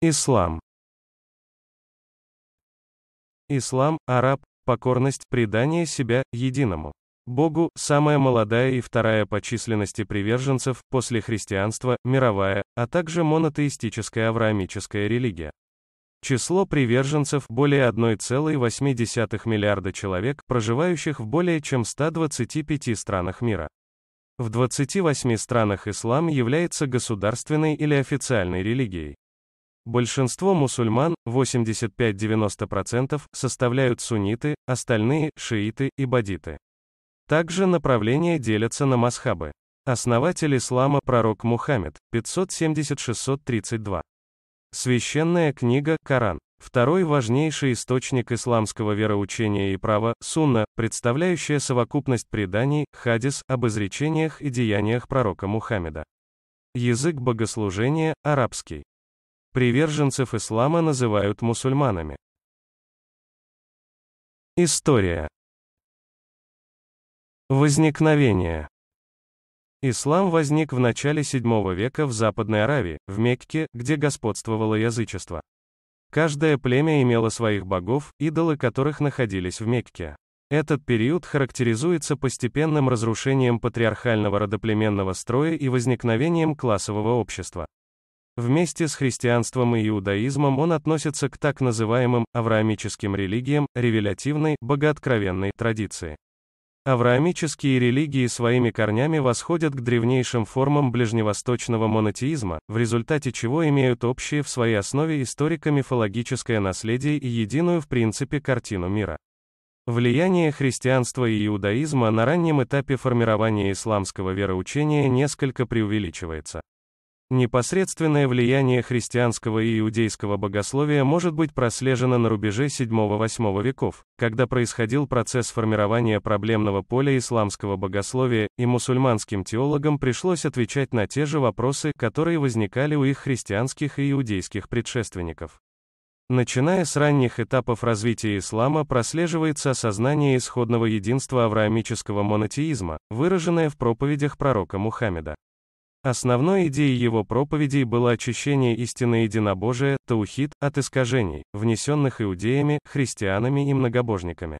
Ислам. Ислам, араб, покорность, предание себя, единому. Богу, самая молодая и вторая по численности приверженцев, после христианства, мировая, а также монотеистическая авраамическая религия. Число приверженцев более 1,8 миллиарда человек, проживающих в более чем 125 странах мира. В 28 странах ислам является государственной или официальной религией. Большинство мусульман, 85-90%, составляют сунниты, остальные – шииты и бадиты. Также направления делятся на масхабы. Основатель ислама – пророк Мухаммед, 570-632. Священная книга – Коран. Второй важнейший источник исламского вероучения и права – сунна, представляющая совокупность преданий, хадис, об изречениях и деяниях пророка Мухаммеда. Язык богослужения – арабский. Приверженцев ислама называют мусульманами. История. Возникновение. Ислам возник в начале VII века в Западной Аравии, в Мекке, где господствовало язычество. Каждое племя имело своих богов, идолы которых находились в Мекке. Этот период характеризуется постепенным разрушением патриархального родоплеменного строя и возникновением классового общества. Вместе с христианством и иудаизмом он относится к так называемым авраамическим религиям, ревелятивной, богооткровенной традиции. Авраамические религии своими корнями восходят к древнейшим формам ближневосточного монотеизма, в результате чего имеют общее в своей основе историко-мифологическое наследие и единую в принципе картину мира. Влияние христианства и иудаизма на раннем этапе формирования исламского вероучения несколько преувеличивается. Непосредственное влияние христианского и иудейского богословия может быть прослежено на рубеже 7-8 веков, когда происходил процесс формирования проблемного поля исламского богословия, и мусульманским теологам пришлось отвечать на те же вопросы, которые возникали у их христианских и иудейских предшественников. Начиная с ранних этапов развития ислама прослеживается осознание исходного единства авраамического монотеизма, выраженное в проповедях пророка Мухаммеда. Основной идеей его проповедей было очищение истины единобожия, таухид, от искажений, внесенных иудеями, христианами и многобожниками.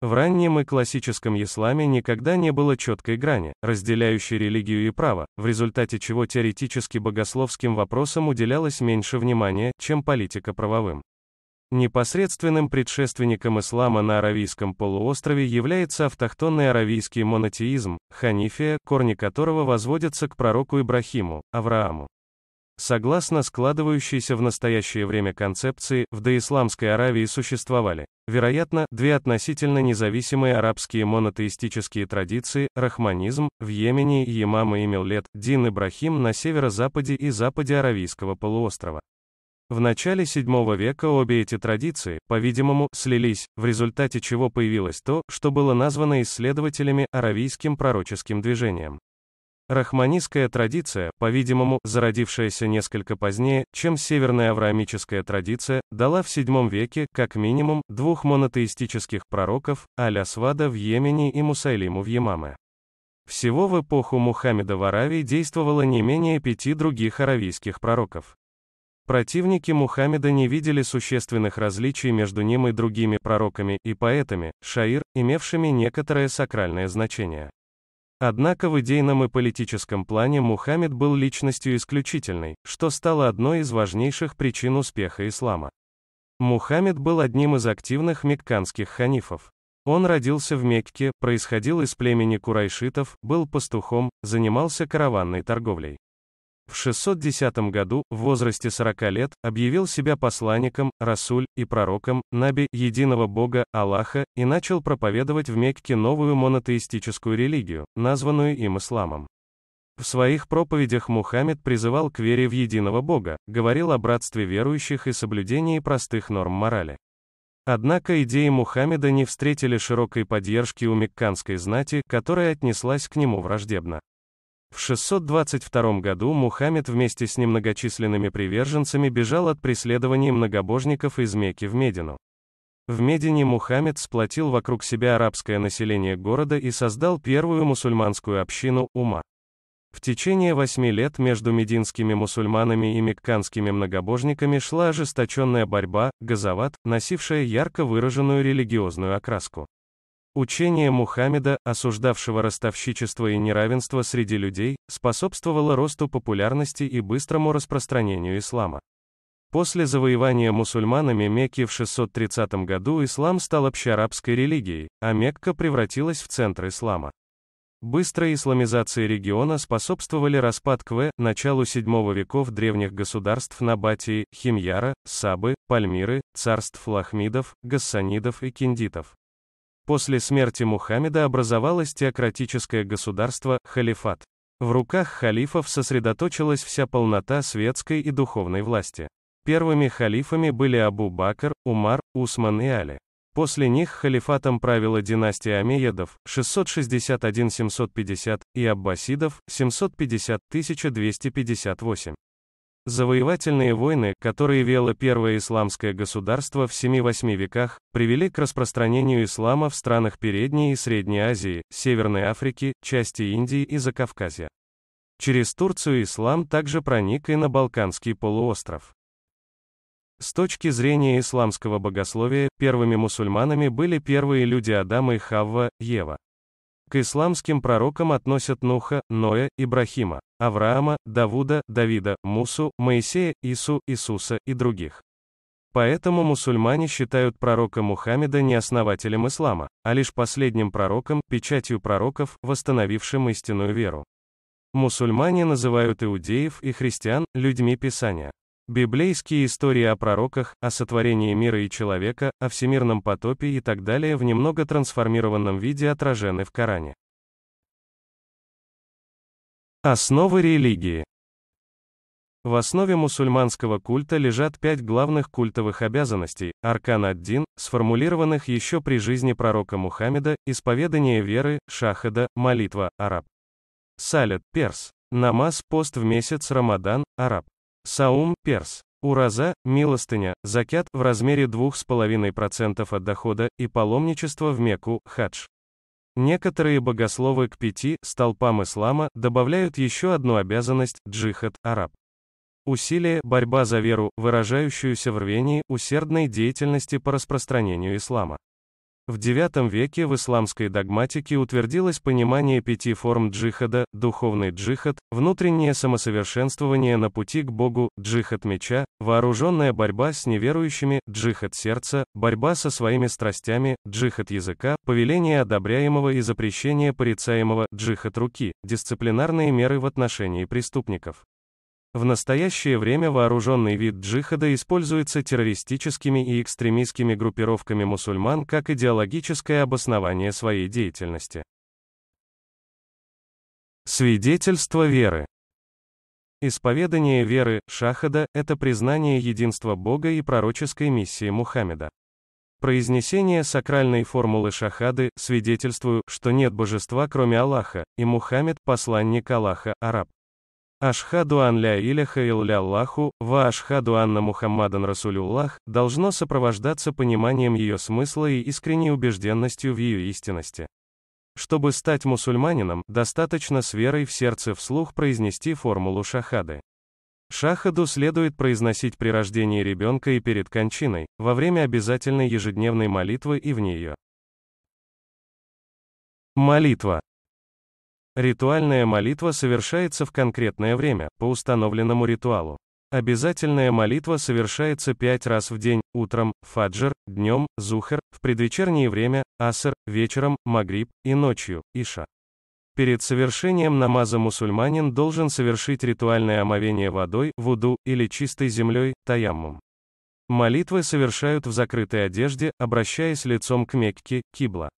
В раннем и классическом исламе никогда не было четкой грани, разделяющей религию и право, в результате чего теоретически богословским вопросам уделялось меньше внимания, чем политико-правовым. Непосредственным предшественником ислама на Аравийском полуострове является автохтонный аравийский монотеизм, ханифия, корни которого возводятся к пророку Ибрахиму, Аврааму. Согласно складывающейся в настоящее время концепции, в доисламской Аравии существовали, вероятно, две относительно независимые арабские монотеистические традиции – рахманизм, в Йемене и имамы Имилет, Дин Ибрахим на северо-западе и западе Аравийского полуострова. В начале VII века обе эти традиции, по-видимому, слились, в результате чего появилось то, что было названо исследователями аравийским пророческим движением. Рахманистская традиция, по-видимому, зародившаяся несколько позднее, чем северная авраамическая традиция, дала в VII веке, как минимум, двух монотеистических пророков, Аля-Свада в Йемене и Мусайлиму в Ямаме. Всего в эпоху Мухаммеда в Аравии действовало не менее пяти других аравийских пророков. Противники Мухаммеда не видели существенных различий между ним и другими пророками и поэтами, шаир, имевшими некоторое сакральное значение. Однако в идейном и политическом плане Мухаммед был личностью исключительной, что стало одной из важнейших причин успеха ислама. Мухаммед был одним из активных мекканских ханифов. Он родился в Мекке, происходил из племени курайшитов, был пастухом, занимался караванной торговлей. В 610 году, в возрасте 40 лет, объявил себя посланником, расуль и пророком, наби, единого бога, Аллаха, и начал проповедовать в Мекке новую монотеистическую религию, названную им исламом. В своих проповедях Мухаммед призывал к вере в единого Бога, говорил о братстве верующих и соблюдении простых норм морали. Однако идеи Мухаммеда не встретили широкой поддержки у мекканской знати, которая отнеслась к нему враждебно. В 622 году Мухаммед вместе с немногочисленными приверженцами бежал от преследований многобожников из Мекки в Медину. В Медине Мухаммед сплотил вокруг себя арабское население города и создал первую мусульманскую общину Ума. В течение восьми лет между мединскими мусульманами и мекканскими многобожниками шла ожесточенная борьба, газоват, носившая ярко выраженную религиозную окраску. Учение Мухаммеда, осуждавшего ростовщичество и неравенство среди людей, способствовало росту популярности и быстрому распространению ислама. После завоевания мусульманами Мекки в 630 году ислам стал общеарабской религией, а Мекка превратилась в центр ислама. Быстрой исламизации региона способствовали распад Кве, началу VII веков древних государств Набатии, Химьяра, Сабы, Пальмиры, царств Лахмидов, Гассанидов и Киндитов. После смерти Мухаммеда образовалось теократическое государство, халифат. В руках халифов сосредоточилась вся полнота светской и духовной власти. Первыми халифами были Абу Бакр, Умар, Усман и Али. После них халифатом правила династия Амеядов 661-750 и Аббасидов 750-1258. Завоевательные войны, которые вело первое исламское государство в 7-8 веках, привели к распространению ислама в странах Передней и Средней Азии, Северной Африки, части Индии и Закавказья. Через Турцию ислам также проник и на Балканский полуостров. С точки зрения исламского богословия, первыми мусульманами были первые люди Адама и Хавва, Ева. К исламским пророкам относят Нуха, Ноя, Ибрахима. Авраама, Давуда, Давида, Мусу, Моисея, Ису, Иисуса и других. Поэтому мусульмане считают пророка Мухаммеда не основателем ислама, а лишь последним пророком, печатью пророков, восстановившим истинную веру. Мусульмане называют иудеев и христиан людьми Писания. Библейские истории о пророках, о сотворении мира и человека, о всемирном потопе и так далее в немного трансформированном виде отражены в Коране. Основы религии. В основе мусульманского культа лежат пять главных культовых обязанностей, аркан ад-дин, сформулированных еще при жизни пророка Мухаммеда, исповедание веры, шахада, молитва, араб. Салят, перс. Намаз, пост в месяц Рамадан, араб. Саум, перс. Ураза, милостыня, закят в размере 2,5% от дохода и паломничество в Мекку, хадж. Некоторые богословы к пяти столпам ислама добавляют еще одну обязанность – джихад, араб. Усилие, борьба за веру, выражающуюся в рвении, усердной деятельности по распространению ислама. В IX веке в исламской догматике утвердилось понимание пяти форм джихада, духовный джихад, внутреннее самосовершенствование на пути к Богу, джихад меча, вооруженная борьба с неверующими, джихад сердца, борьба со своими страстями, джихад языка, повеление одобряемого и запрещение порицаемого, джихад руки, дисциплинарные меры в отношении преступников. В настоящее время вооруженный вид джихада используется террористическими и экстремистскими группировками мусульман как идеологическое обоснование своей деятельности. Свидетельство веры. Исповедание веры, шахада, это признание единства Бога и пророческой миссии Мухаммеда. Произнесение сакральной формулы шахады «свидетельствую, что нет божества кроме Аллаха, и Мухаммед – посланник Аллаха, араб». Ашхаду ан ля иляха Аллаху, ва ашхаду анна Мухаммадан Расулюллах, должно сопровождаться пониманием ее смысла и искренней убежденностью в ее истинности. Чтобы стать мусульманином, достаточно с верой в сердце вслух произнести формулу шахады. Шахаду следует произносить при рождении ребенка и перед кончиной, во время обязательной ежедневной молитвы и в нее. Молитва. Ритуальная молитва совершается в конкретное время, по установленному ритуалу. Обязательная молитва совершается пять раз в день, утром, фаджр, днем, зухр, в предвечернее время, аср, вечером, магриб и ночью, иша. Перед совершением намаза мусульманин должен совершить ритуальное омовение водой, вуду, или чистой землей, таяммум. Молитвы совершают в закрытой одежде, обращаясь лицом к Мекке, кибла.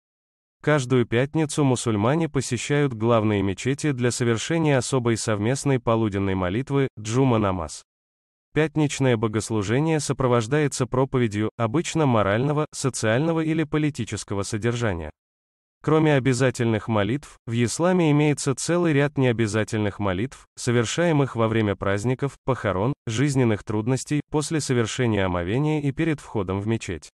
Каждую пятницу мусульмане посещают главные мечети для совершения особой совместной полуденной молитвы джума намаз. Пятничное богослужение сопровождается проповедью, обычно морального, социального или политического содержания. Кроме обязательных молитв, в исламе имеется целый ряд необязательных молитв, совершаемых во время праздников, похорон, жизненных трудностей, после совершения омовения и перед входом в мечеть.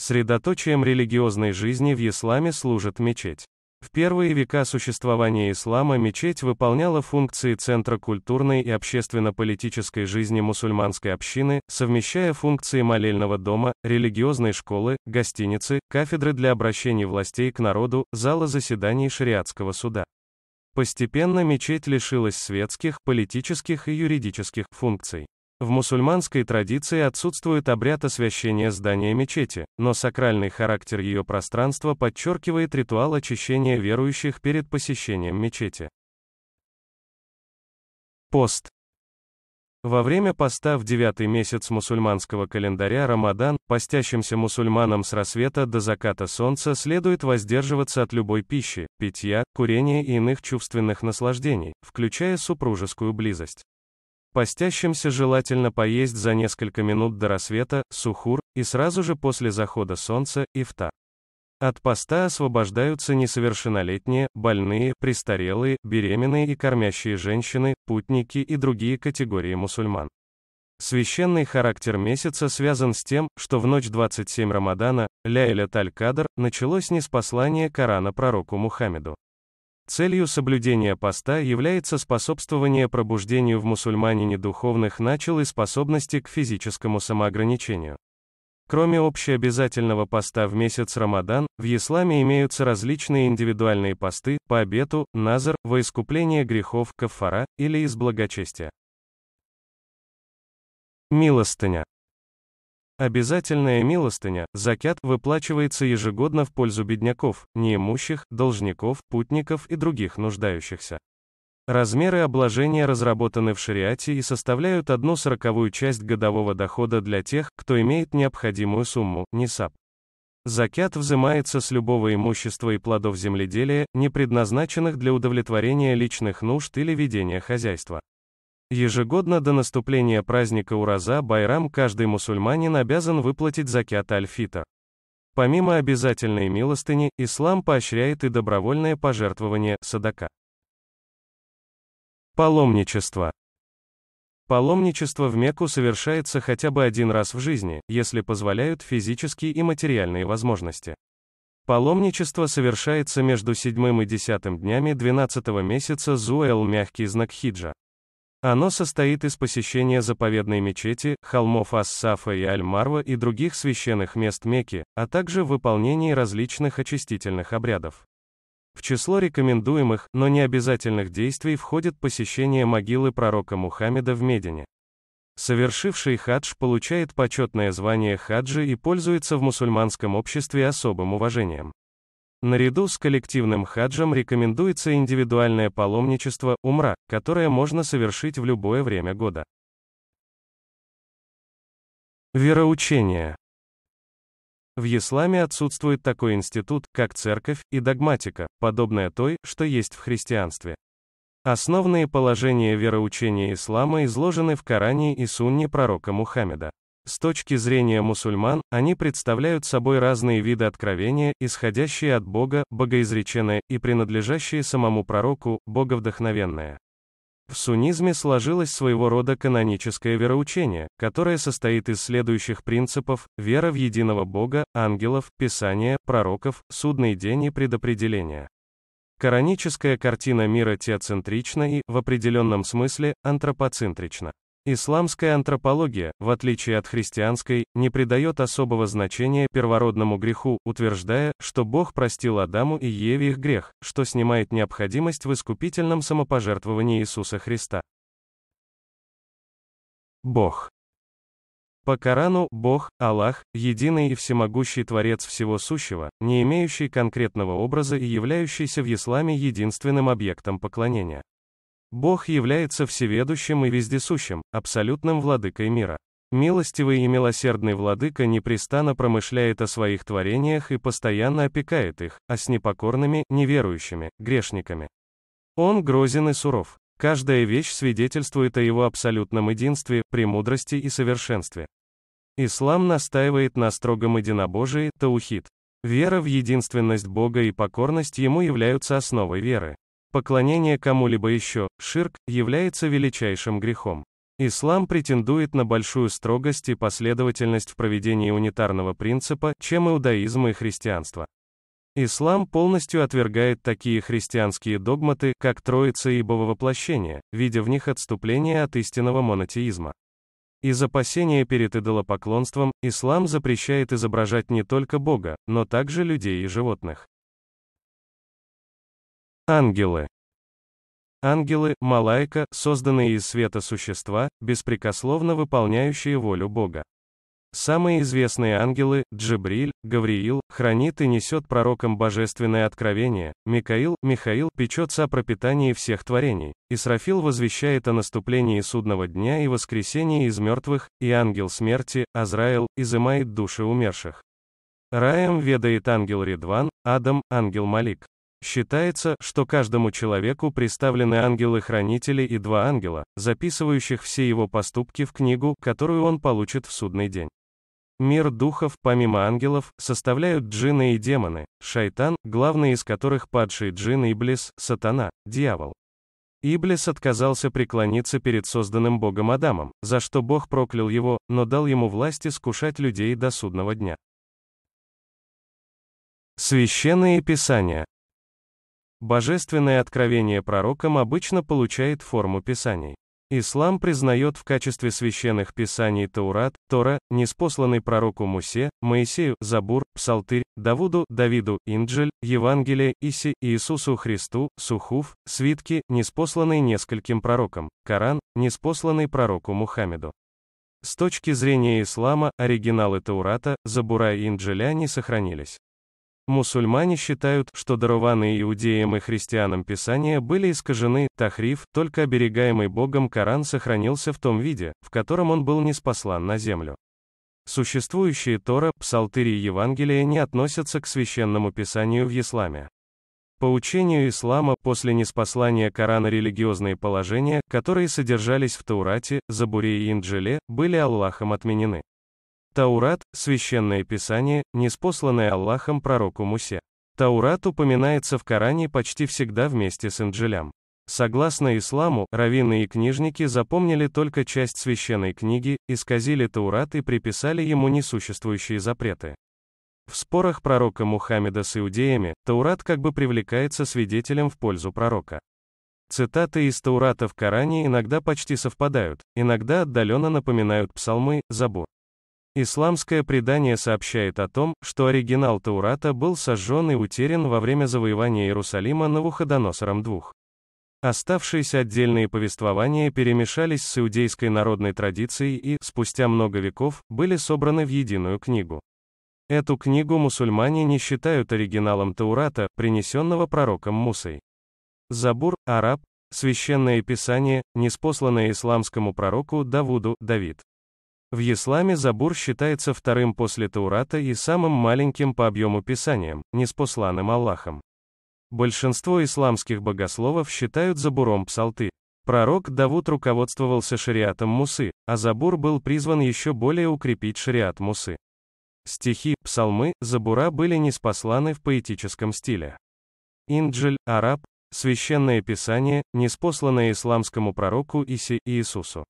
Средоточием религиозной жизни в исламе служит мечеть. В первые века существования ислама мечеть выполняла функции центра культурной и общественно-политической жизни мусульманской общины, совмещая функции молельного дома, религиозной школы, гостиницы, кафедры для обращений властей к народу, зала заседаний шариатского суда. Постепенно мечеть лишилась светских, политических и юридических функций. В мусульманской традиции отсутствует обряд освящения здания мечети, но сакральный характер ее пространства подчеркивает ритуал очищения верующих перед посещением мечети. Пост. Во время поста в девятый месяц мусульманского календаря Рамадан, постящимся мусульманам с рассвета до заката солнца следует воздерживаться от любой пищи, питья, курения и иных чувственных наслаждений, включая супружескую близость. Постящимся желательно поесть за несколько минут до рассвета, сухур, и сразу же после захода солнца, ифта. От поста освобождаются несовершеннолетние, больные, престарелые, беременные и кормящие женщины, путники и другие категории мусульман. Священный характер месяца связан с тем, что в ночь 27 Рамадана, Ляйля Таль-Кадр, началось неспослание Корана пророку Мухаммеду. Целью соблюдения поста является способствование пробуждению в мусульманине духовных начал и способности к физическому самоограничению. Кроме общеобязательного поста в месяц Рамадан, в исламе имеются различные индивидуальные посты, по обету, назар, во искупление грехов, кафара, или из благочестия. Милостыня. Обязательная милостыня, закят, выплачивается ежегодно в пользу бедняков, неимущих, должников, путников и других нуждающихся. Размеры обложения разработаны в шариате и составляют одну сороковую часть годового дохода для тех, кто имеет необходимую сумму, нисап. Закят взимается с любого имущества и плодов земледелия, не предназначенных для удовлетворения личных нужд или ведения хозяйства. Ежегодно до наступления праздника Ураза Байрам каждый мусульманин обязан выплатить закят аль-фитр. Помимо обязательной милостыни, ислам поощряет и добровольное пожертвование, садака. Паломничество. Паломничество в Мекку совершается хотя бы один раз в жизни, если позволяют физические и материальные возможности. Паломничество совершается между седьмым и десятым днями 12 месяца Зуэл мягкий знак хиджа. Оно состоит из посещения заповедной мечети, холмов Ас-Сафа и Аль-Марва и других священных мест Мекки, а также выполнении различных очистительных обрядов. В число рекомендуемых, но не обязательных действий входит посещение могилы пророка Мухаммеда в Медине. Совершивший хадж получает почетное звание хаджи и пользуется в мусульманском обществе особым уважением. Наряду с коллективным хаджем рекомендуется индивидуальное паломничество, умра, которое можно совершить в любое время года. Вероучение. В исламе отсутствует такой институт, как церковь, и догматика, подобная той, что есть в христианстве. Основные положения вероучения ислама изложены в Коране и Сунне пророка Мухаммеда. С точки зрения мусульман, они представляют собой разные виды откровения, исходящие от Бога, богоизреченное, и принадлежащие самому пророку, боговдохновенное. В суннизме сложилось своего рода каноническое вероучение, которое состоит из следующих принципов – вера в единого Бога, ангелов, писания, пророков, судный день и предопределения. Кораническая картина мира теоцентрична и, в определенном смысле, антропоцентрична. Исламская антропология, в отличие от христианской, не придает особого значения первородному греху, утверждая, что Бог простил Адаму и Еве их грех, что снимает необходимость в искупительном самопожертвовании Иисуса Христа. Бог. По Корану, Бог, Аллах, единый и всемогущий Творец всего сущего, не имеющий конкретного образа и являющийся в исламе единственным объектом поклонения. Бог является всеведущим и вездесущим, абсолютным владыкой мира. Милостивый и милосердный владыка непрестанно промышляет о своих творениях и постоянно опекает их, а с непокорными, неверующими, грешниками. Он грозен и суров. Каждая вещь свидетельствует о его абсолютном единстве, премудрости и совершенстве. Ислам настаивает на строгом единобожии, таухид. Вера в единственность Бога и покорность Ему являются основой веры. Поклонение кому-либо еще, ширк, является величайшим грехом. Ислам претендует на большую строгость и последовательность в проведении унитарного принципа, чем иудаизм и христианство. Ислам полностью отвергает такие христианские догматы, как Троица и Боговоплощение, видя в них отступление от истинного монотеизма. Из опасения перед идолопоклонством, ислам запрещает изображать не только Бога, но также людей и животных. Ангелы. Ангелы, малайка, созданные из света существа, беспрекословно выполняющие волю Бога. Самые известные ангелы, Джибриль, Гавриил, хранит и несет пророкам божественное откровение, Микаил, Михаил, печется о пропитании всех творений, Исрафил возвещает о наступлении судного дня и воскресении из мертвых, и ангел смерти, Азраил, изымает души умерших. Раем ведает ангел Редван, Адам, ангел Малик. Считается, что каждому человеку представлены ангелы-хранители и два ангела, записывающих все его поступки в книгу, которую он получит в судный день. Мир духов, помимо ангелов, составляют джинны и демоны, шайтан, главный из которых падший джин Иблис, сатана, дьявол. Иблис отказался преклониться перед созданным Богом Адамом, за что Бог проклял его, но дал ему власть искушать людей до судного дня. Священные Писания Божественное откровение пророкам обычно получает форму писаний. Ислам признает в качестве священных писаний Таурат, Тора, неспосланный пророку Мусе, Моисею, Забур, Псалтырь, Давуду, Давиду, Инджиль, Евангелие, Иси, Иисусу Христу, Сухуф, Свитки, неспосланный нескольким пророкам, Коран, неспосланный пророку Мухаммеду. С точки зрения ислама, оригиналы Таурата, Забура и Инджиля не сохранились. Мусульмане считают, что дарованные иудеям и христианам Писания были искажены, тахриф, только оберегаемый Богом Коран сохранился в том виде, в котором он был неспослан на землю. Существующие Тора, Псалтыри и Евангелия не относятся к священному Писанию в исламе. По учению ислама, после неспослания Корана религиозные положения, которые содержались в Таурате, Забуре и Инджеле, были Аллахом отменены. Таурат – священное писание, неспосланное Аллахом пророку Мусе. Таурат упоминается в Коране почти всегда вместе с Инджелям. Согласно исламу, раввины и книжники запомнили только часть священной книги, исказили Таурат и приписали ему несуществующие запреты. В спорах пророка Мухаммеда с иудеями, Таурат как бы привлекается свидетелем в пользу пророка. Цитаты из Таурата в Коране иногда почти совпадают, иногда отдаленно напоминают псалмы, забур. Исламское предание сообщает о том, что оригинал Таурата был сожжен и утерян во время завоевания Иерусалима Навуходоносором II. Оставшиеся отдельные повествования перемешались с иудейской народной традицией и, спустя много веков, были собраны в единую книгу. Эту книгу мусульмане не считают оригиналом Таурата, принесенного пророком Мусой. Забур, араб, священное писание, неспосланное исламскому пророку Давуду, Давид. В исламе Забур считается вторым после Таурата и самым маленьким по объему писанием, неспосланным Аллахом. Большинство исламских богословов считают Забуром псалты. Пророк Давуд руководствовался шариатом Мусы, а Забур был призван еще более укрепить шариат Мусы. Стихи, псалмы, Забура были неспосланы в поэтическом стиле. Инджель араб, священное писание, неспосланное исламскому пророку Иси Иисусу.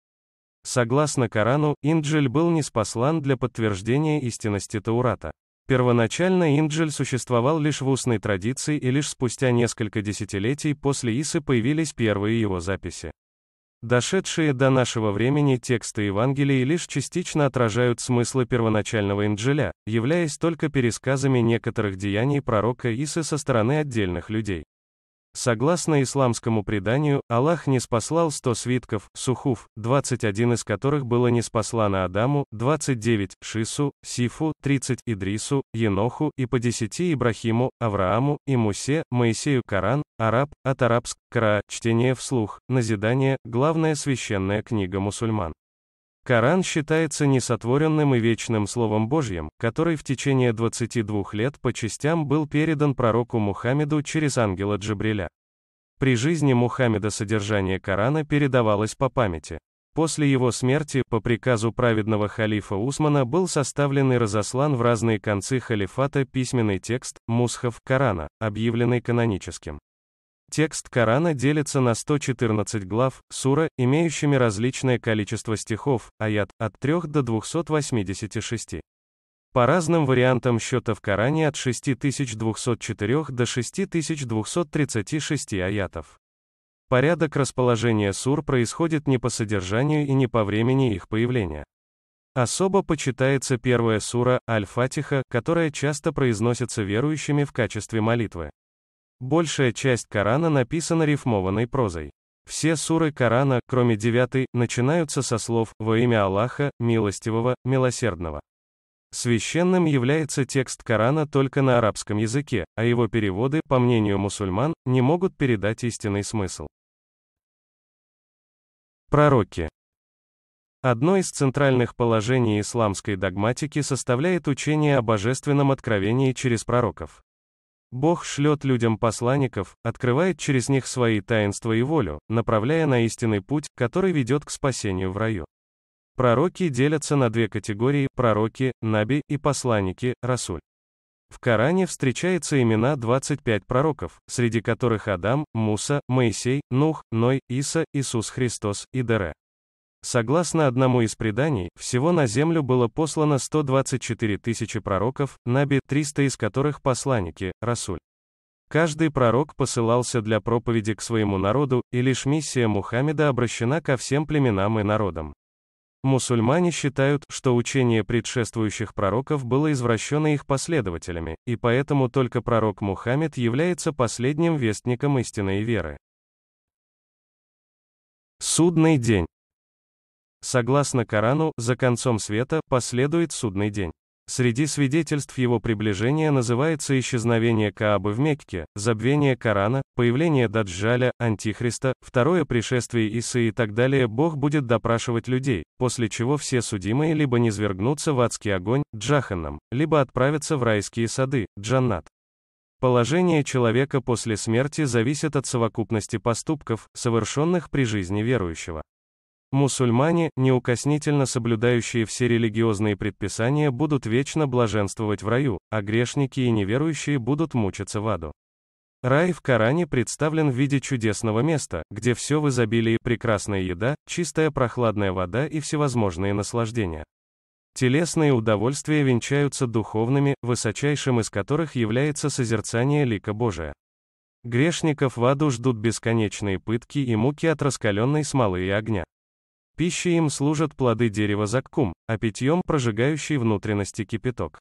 Согласно Корану, Инджиль был неспослан для подтверждения истинности Таурата. Первоначально Инджиль существовал лишь в устной традиции и лишь спустя несколько десятилетий после Исы появились первые его записи. Дошедшие до нашего времени тексты Евангелий лишь частично отражают смыслы первоначального Инджеля, являясь только пересказами некоторых деяний пророка Исы со стороны отдельных людей. Согласно исламскому преданию, Аллах не спаслал 100 свитков, сухуф, 21 из которых было не спаслано Адаму, 29, Шису, Сифу, 30, Идрису, Еноху и по 10 Ибрахиму, Аврааму и Мусе, Моисею Коран, Араб, от арабск, Кра, чтение вслух, назидание, главная священная книга мусульман. Коран считается несотворенным и вечным Словом Божьим, который в течение 22 лет по частям был передан пророку Мухаммеду через ангела Джабриля. При жизни Мухаммеда содержание Корана передавалось по памяти. После его смерти, по приказу праведного халифа Усмана, был составлен и разослан в разные концы халифата письменный текст, мусхов Корана, объявленный каноническим. Текст Корана делится на 114 глав, сура, имеющими различное количество стихов, аят, от 3 до 286. По разным вариантам счета в Коране от 6204 до 6236 аятов. Порядок расположения сур происходит не по содержанию и не по времени их появления. Особо почитается первая сура, Аль-Фатиха, которая часто произносится верующими в качестве молитвы. Большая часть Корана написана рифмованной прозой. Все суры Корана, кроме девятой, начинаются со слов «Во имя Аллаха, милостивого, милосердного». Священным является текст Корана только на арабском языке, а его переводы, по мнению мусульман, не могут передать истинный смысл. Пророки. Одно из центральных положений исламской догматики составляет учение о божественном откровении через пророков. Бог шлет людям посланников, открывает через них свои таинства и волю, направляя на истинный путь, который ведет к спасению в раю. Пророки делятся на две категории – пророки, наби, и посланники, расуль. В Коране встречаются имена 25 пророков, среди которых Адам, Муса, Моисей, Нух, Ной, Иса, Иисус Христос и Дере. Согласно одному из преданий, всего на землю было послано 124 тысячи пророков, наби, 300 из которых посланники, расуль. Каждый пророк посылался для проповеди к своему народу, и лишь миссия Мухаммеда обращена ко всем племенам и народам. Мусульмане считают, что учение предшествующих пророков было извращено их последователями, и поэтому только пророк Мухаммед является последним вестником истинной веры. Судный день. Согласно Корану, за концом света последует судный день. Среди свидетельств его приближения называется исчезновение Каабы в Мекке, забвение Корана, появление Даджаля, Антихриста, второе пришествие Исы и так далее. Бог будет допрашивать людей, после чего все судимые либо не свергнутся в адский огонь, джаханнам, либо отправятся в райские сады, джаннат. Положение человека после смерти зависит от совокупности поступков, совершенных при жизни верующего. Мусульмане, неукоснительно соблюдающие все религиозные предписания, будут вечно блаженствовать в раю, а грешники и неверующие будут мучиться в аду. Рай в Коране представлен в виде чудесного места, где все в изобилии, прекрасная еда, чистая прохладная вода и всевозможные наслаждения. Телесные удовольствия венчаются духовными, высочайшим из которых является созерцание лика Божия. Грешников в аду ждут бесконечные пытки и муки от раскаленной смолы и огня. Пищей им служат плоды дерева заккум, а питьем – прожигающий внутренности кипяток.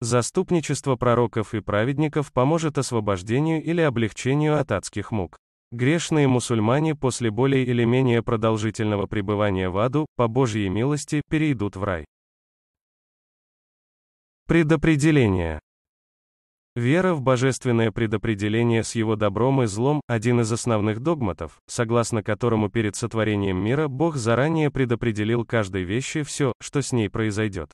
Заступничество пророков и праведников поможет освобождению или облегчению от адских мук. Грешные мусульмане после более или менее продолжительного пребывания в аду, по Божьей милости, перейдут в рай. Предопределение. Вера в божественное предопределение с его добром и злом – один из основных догматов, согласно которому перед сотворением мира Бог заранее предопределил каждой вещи все, что с ней произойдет.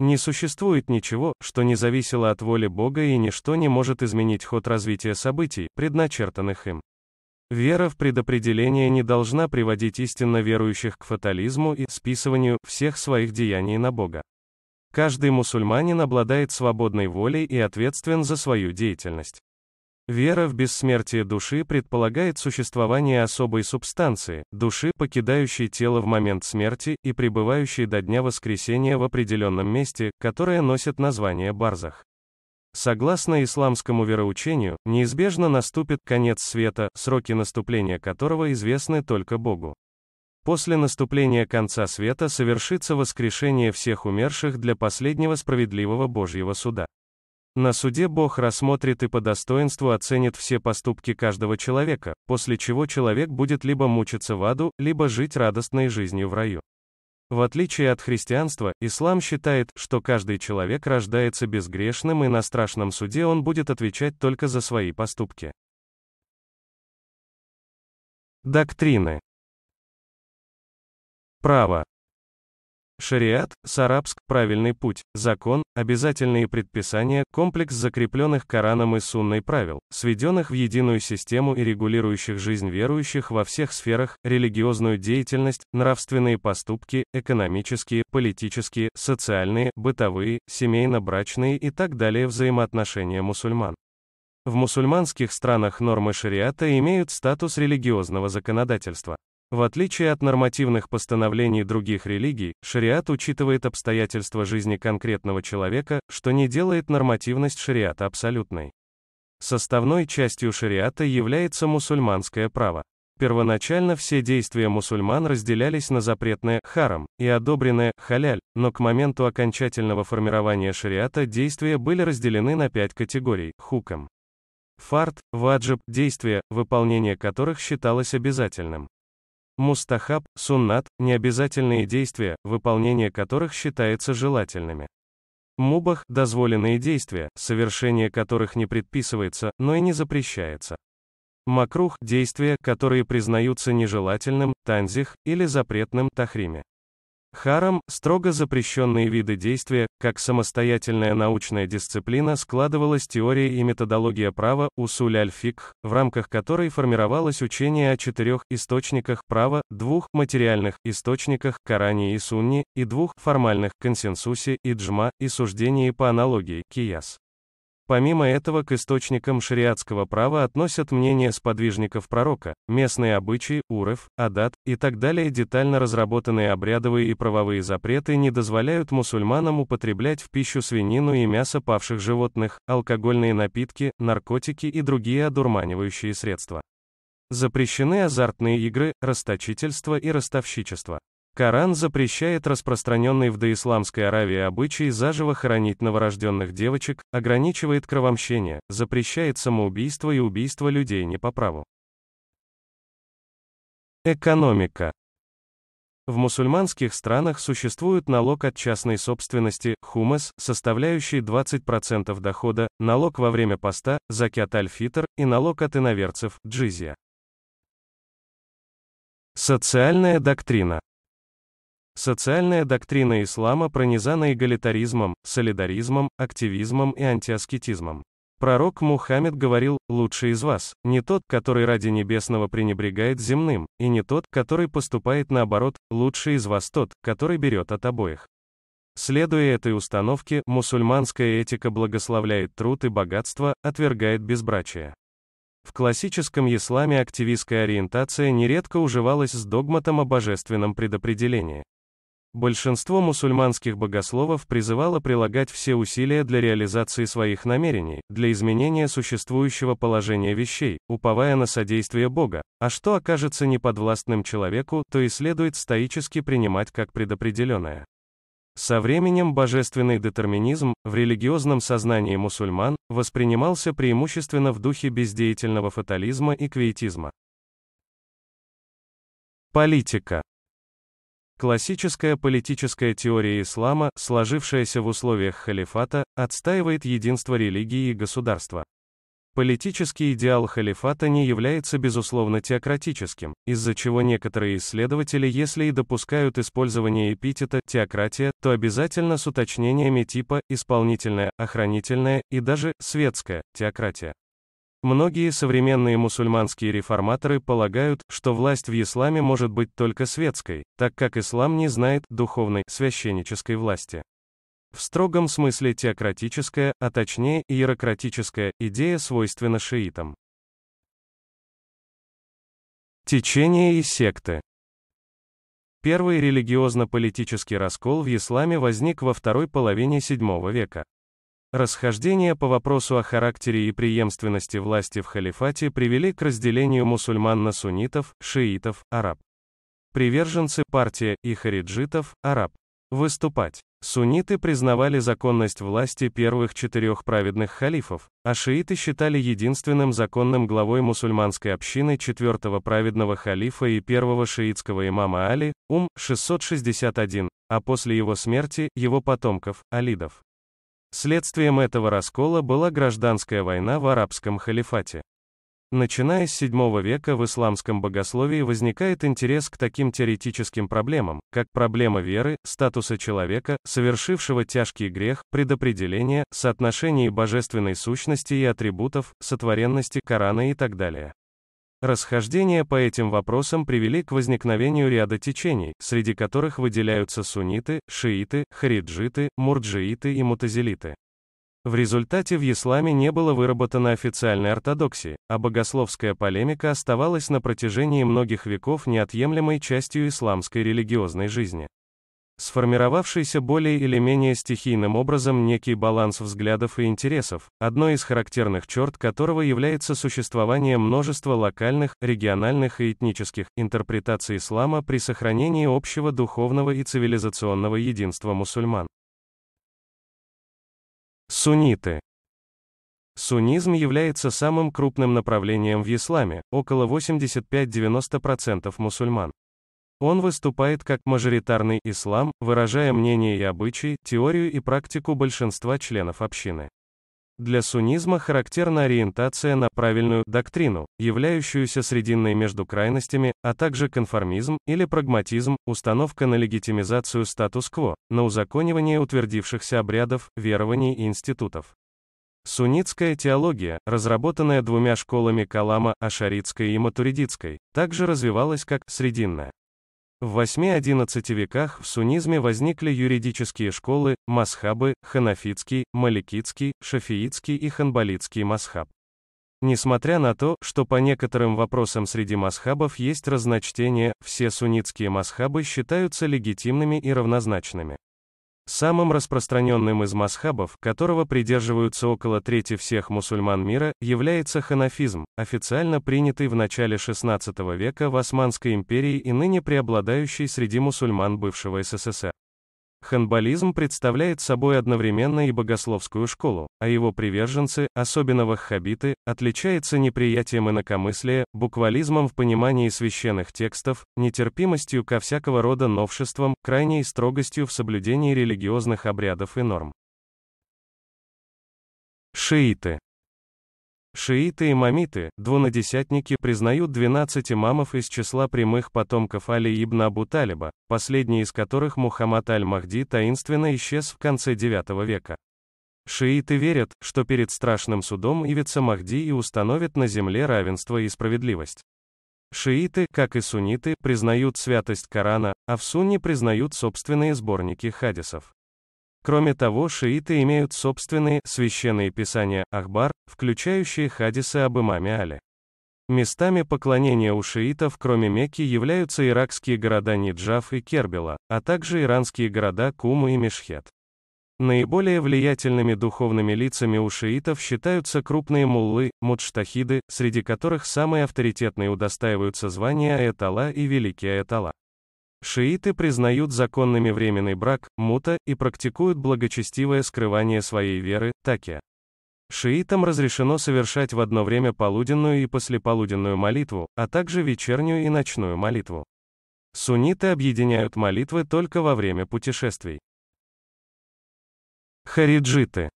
Не существует ничего, что не зависело от воли Бога и ничто не может изменить ход развития событий, предначертанных им. Вера в предопределение не должна приводить истинно верующих к фатализму и списыванию всех своих деяний на Бога. Каждый мусульманин обладает свободной волей и ответственен за свою деятельность. Вера в бессмертие души предполагает существование особой субстанции, души, покидающей тело в момент смерти и пребывающей до дня воскресения в определенном месте, которое носит название барзах. Согласно исламскому вероучению, неизбежно наступит конец света, сроки наступления которого известны только Богу. После наступления конца света совершится воскрешение всех умерших для последнего справедливого Божьего суда. На суде Бог рассмотрит и по достоинству оценит все поступки каждого человека, после чего человек будет либо мучиться в аду, либо жить радостной жизнью в раю. В отличие от христианства, ислам считает, что каждый человек рождается безгрешным и на страшном суде он будет отвечать только за свои поступки. Доктрины. Право. Шариат, Сарабск, правильный путь, закон, обязательные предписания, комплекс закрепленных Кораном и Сунной правил, сведенных в единую систему и регулирующих жизнь верующих во всех сферах, религиозную деятельность, нравственные поступки, экономические, политические, социальные, бытовые, семейно-брачные и так далее взаимоотношения мусульман. В мусульманских странах нормы шариата имеют статус религиозного законодательства. В отличие от нормативных постановлений других религий, шариат учитывает обстоятельства жизни конкретного человека, что не делает нормативность шариата абсолютной. Составной частью шариата является мусульманское право. Первоначально все действия мусульман разделялись на запретное харам и одобренное халяль, но к моменту окончательного формирования шариата действия были разделены на пять категорий (хукам, Фарт, ваджиб, действия, выполнение которых считалось обязательным. Мустахаб, суннат – необязательные действия, выполнение которых считается желательными. Мубах – дозволенные действия, совершение которых не предписывается, но и не запрещается. Макрух – действия, которые признаются нежелательным, танзих, или запретным, тахриме. Харам – строго запрещенные виды действия, как самостоятельная научная дисциплина складывалась теория и методология права усуль аль-фикх, в рамках которой формировалось учение о четырех источниках права, двух материальных источниках Коране и Сунни, и двух формальных консенсусе и джма и суждении по аналогии кияс. Помимо этого к источникам шариатского права относят мнения сподвижников пророка, местные обычаи, уров, адат и так далее. Детально разработанные обрядовые и правовые запреты не дозволяют мусульманам употреблять в пищу свинину и мясо павших животных, алкогольные напитки, наркотики и другие одурманивающие средства. Запрещены азартные игры, расточительство и ростовщичество. Коран запрещает распространенный в доисламской Аравии обычай заживо хоронить новорожденных девочек, ограничивает кровомщение, запрещает самоубийство и убийство людей не по праву. Экономика. В мусульманских странах существует налог от частной собственности, хумас, составляющий 20% дохода, налог во время поста, закят аль-фитр и налог от иноверцев, джизия. Социальная доктрина. Социальная доктрина ислама пронизана эгалитаризмом, солидаризмом, активизмом и антиаскетизмом. Пророк Мухаммед говорил, «Лучший из вас, не тот, который ради небесного пренебрегает земным, и не тот, который поступает наоборот, лучший из вас тот, который берет от обоих». Следуя этой установке, мусульманская этика благословляет труд и богатство, отвергает безбрачие. В классическом исламе активистская ориентация нередко уживалась с догматом о божественном предопределении. Большинство мусульманских богословов призывало прилагать все усилия для реализации своих намерений, для изменения существующего положения вещей, уповая на содействие Бога, а что окажется неподвластным человеку, то и следует стоически принимать как предопределенное. Со временем божественный детерминизм в религиозном сознании мусульман воспринимался преимущественно в духе бездеятельного фатализма и квиетизма. Политика Классическая политическая теория ислама, сложившаяся в условиях халифата, отстаивает единство религии и государства. Политический идеал халифата не является безусловно теократическим, из-за чего некоторые исследователи, если и допускают использование эпитета «теократия», то обязательно с уточнениями типа «исполнительная», «охранительная» и даже «светская», «теократия». Многие современные мусульманские реформаторы полагают, что власть в исламе может быть только светской, так как ислам не знает духовной, священнической власти. В строгом смысле теократическая, а точнее иерократическая, идея свойственна шиитам. Течения и секты. Первый религиозно-политический раскол в исламе возник во второй половине VII века. Расхождения по вопросу о характере и преемственности власти в халифате привели к разделению мусульман на суннитов, шиитов, араб. Приверженцы партии и хариджитов, араб. Выступать. Сунниты признавали законность власти первых четырех праведных халифов, а шииты считали единственным законным главой мусульманской общины четвертого праведного халифа и первого шиитского имама Али, Ум, 661, а после его смерти, его потомков, Алидов. Следствием этого раскола была гражданская война в арабском халифате. Начиная с VII века в исламском богословии возникает интерес к таким теоретическим проблемам, как проблема веры, статуса человека, совершившего тяжкий грех, предопределения, соотношений божественной сущности и атрибутов, сотворенности Корана и так далее. Расхождения по этим вопросам привели к возникновению ряда течений, среди которых выделяются сунниты, шииты, хариджиты, мурджииты и мутазилиты. В результате в исламе не было выработано официальной ортодоксии, а богословская полемика оставалась на протяжении многих веков неотъемлемой частью исламской религиозной жизни. Сформировавшийся более или менее стихийным образом некий баланс взглядов и интересов, одной из характерных черт которого является существование множества локальных, региональных и этнических интерпретаций ислама при сохранении общего духовного и цивилизационного единства мусульман. Сунниты. Суннизм является самым крупным направлением в исламе, около 85-90% мусульман. Он выступает как мажоритарный ислам, выражая мнение и обычаи, теорию и практику большинства членов общины. Для суннизма характерна ориентация на правильную доктрину, являющуюся срединной между крайностями, а также конформизм или прагматизм, установка на легитимизацию статус-кво, на узаконивание утвердившихся обрядов, верований и институтов. Суннитская теология, разработанная двумя школами Калама, Ашаритской и Матуридитской, также развивалась как срединная. В 8-11 веках в суннизме возникли юридические школы, масхабы, ханафитский, маликитский, шафиитский и ханбалитский масхаб. Несмотря на то, что по некоторым вопросам среди масхабов есть разночтение, все суннитские масхабы считаются легитимными и равнозначными. Самым распространенным из масхабов, которого придерживаются около трети всех мусульман мира, является ханафизм, официально принятый в начале XVI века в Османской империи и ныне преобладающий среди мусульман бывшего СССР. Ханбализм представляет собой одновременно и богословскую школу, а его приверженцы, особенно ваххабиты, отличаются неприятием инакомыслия, буквализмом в понимании священных текстов, нетерпимостью ко всякого рода новшествам, крайней строгостью в соблюдении религиозных обрядов и норм. Шииты Шииты и мамиты, двунадесятники, признают 12 имамов из числа прямых потомков Али ибн Абу Талиба, последний из которых Мухаммад аль-Махди таинственно исчез в конце IX века. Шииты верят, что перед страшным судом явится Махди и установит на земле равенство и справедливость. Шииты, как и сунниты, признают святость Корана, а в сунне признают собственные сборники хадисов. Кроме того, шииты имеют собственные священные писания Ахбар, включающие хадисы об имаме Али. Местами поклонения у шиитов кроме Мекки являются иракские города Ниджав и Кербела, а также иранские города Куму и Мешхет. Наиболее влиятельными духовными лицами у шиитов считаются крупные муллы, мудштахиды, среди которых самые авторитетные удостаиваются звания аятала и великий аятала. Шииты признают законными временный брак, мута, и практикуют благочестивое скрывание своей веры, таки. Шиитам разрешено совершать в одно время полуденную и послеполуденную молитву, а также вечернюю и ночную молитву. Сунниты объединяют молитвы только во время путешествий. Хариджиты.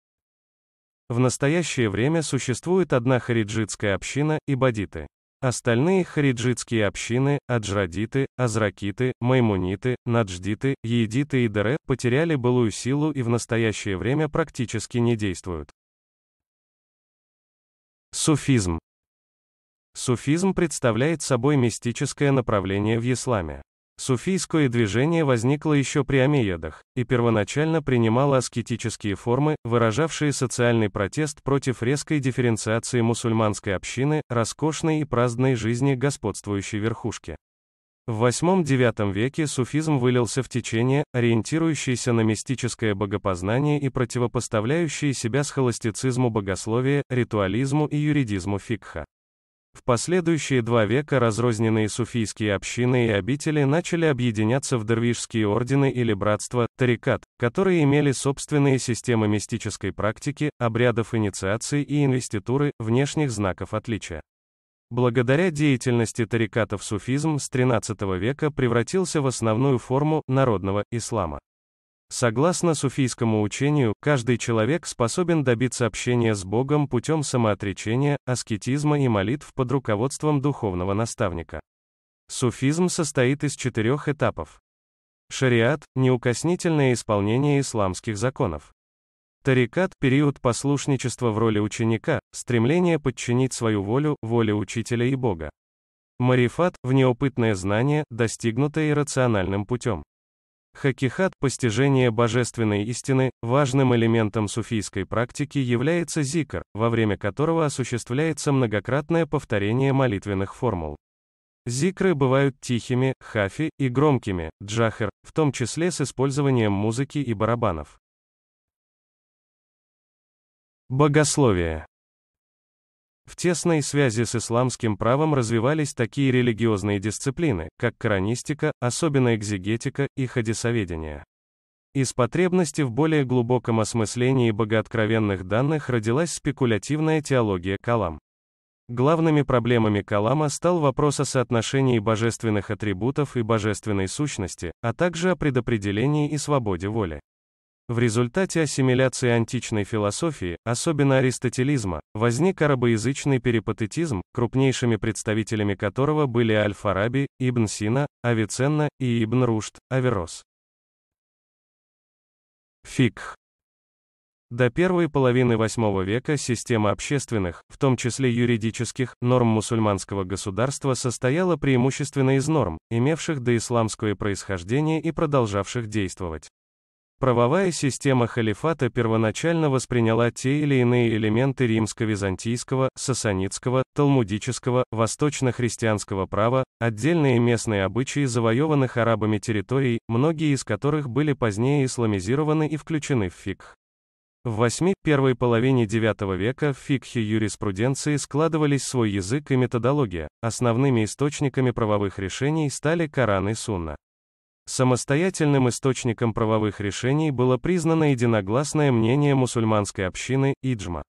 В настоящее время существует одна хариджитская община, и бадиты. Остальные хариджитские общины, аджрадиты, азракиты, маймуниты, надждиты, еидиты и дере, потеряли былую силу и в настоящее время практически не действуют. Суфизм. Суфизм представляет собой мистическое направление в исламе. Суфийское движение возникло еще при Амеядах и первоначально принимало аскетические формы, выражавшие социальный протест против резкой дифференциации мусульманской общины, роскошной и праздной жизни господствующей верхушки. В VIII-IX веке суфизм вылился в течение, ориентирующееся на мистическое богопознание и противопоставляющее себя схоластицизму богословия, ритуализму и юридизму фикха. В последующие два века разрозненные суфийские общины и обители начали объединяться в дарвишские ордены или братства, тарикат, которые имели собственные системы мистической практики, обрядов инициации и инвеституры, внешних знаков отличия. Благодаря деятельности тарикатов суфизм с XIII века превратился в основную форму народного ислама. Согласно суфийскому учению, каждый человек способен добиться общения с Богом путем самоотречения, аскетизма и молитв под руководством духовного наставника. Суфизм состоит из четырех этапов. Шариат – неукоснительное исполнение исламских законов. Тарикат – период послушничества в роли ученика, стремление подчинить свою волю, воле учителя и Бога. Марифат – внеопытное знание, достигнутое иррациональным путем. Хакихат – постижение божественной истины, важным элементом суфийской практики является зикр, во время которого осуществляется многократное повторение молитвенных формул. Зикры бывают тихими, хафи, и громкими, джахер, в том числе с использованием музыки и барабанов. Богословие в тесной связи с исламским правом развивались такие религиозные дисциплины, как коранистика, особенно экзегетика и хадисоведение. Из потребности в более глубоком осмыслении богооткровенных данных родилась спекулятивная теология калам. Главными проблемами калама стал вопрос о соотношении божественных атрибутов и божественной сущности, а также о предопределении и свободе воли. В результате ассимиляции античной философии, особенно аристотелизма, возник арабоязычный перипатетизм, крупнейшими представителями которого были Аль-Фараби, Ибн Сина, Авиценна и Ибн Рушд, Аверос. Фикх. До первой половины VIII века система общественных, в том числе юридических, норм мусульманского государства состояла преимущественно из норм, имевших доисламское происхождение и продолжавших действовать. Правовая система халифата первоначально восприняла те или иные элементы римско-византийского, сасанитского, талмудического, восточно-христианского права, отдельные местные обычаи завоеванных арабами территорий, многие из которых были позднее исламизированы и включены в фикх. В 8 первой половине IX века в фикхе юриспруденции складывались свой язык и методология, основными источниками правовых решений стали Коран и Сунна. Самостоятельным источником правовых решений было признано единогласное мнение мусульманской общины, иджма.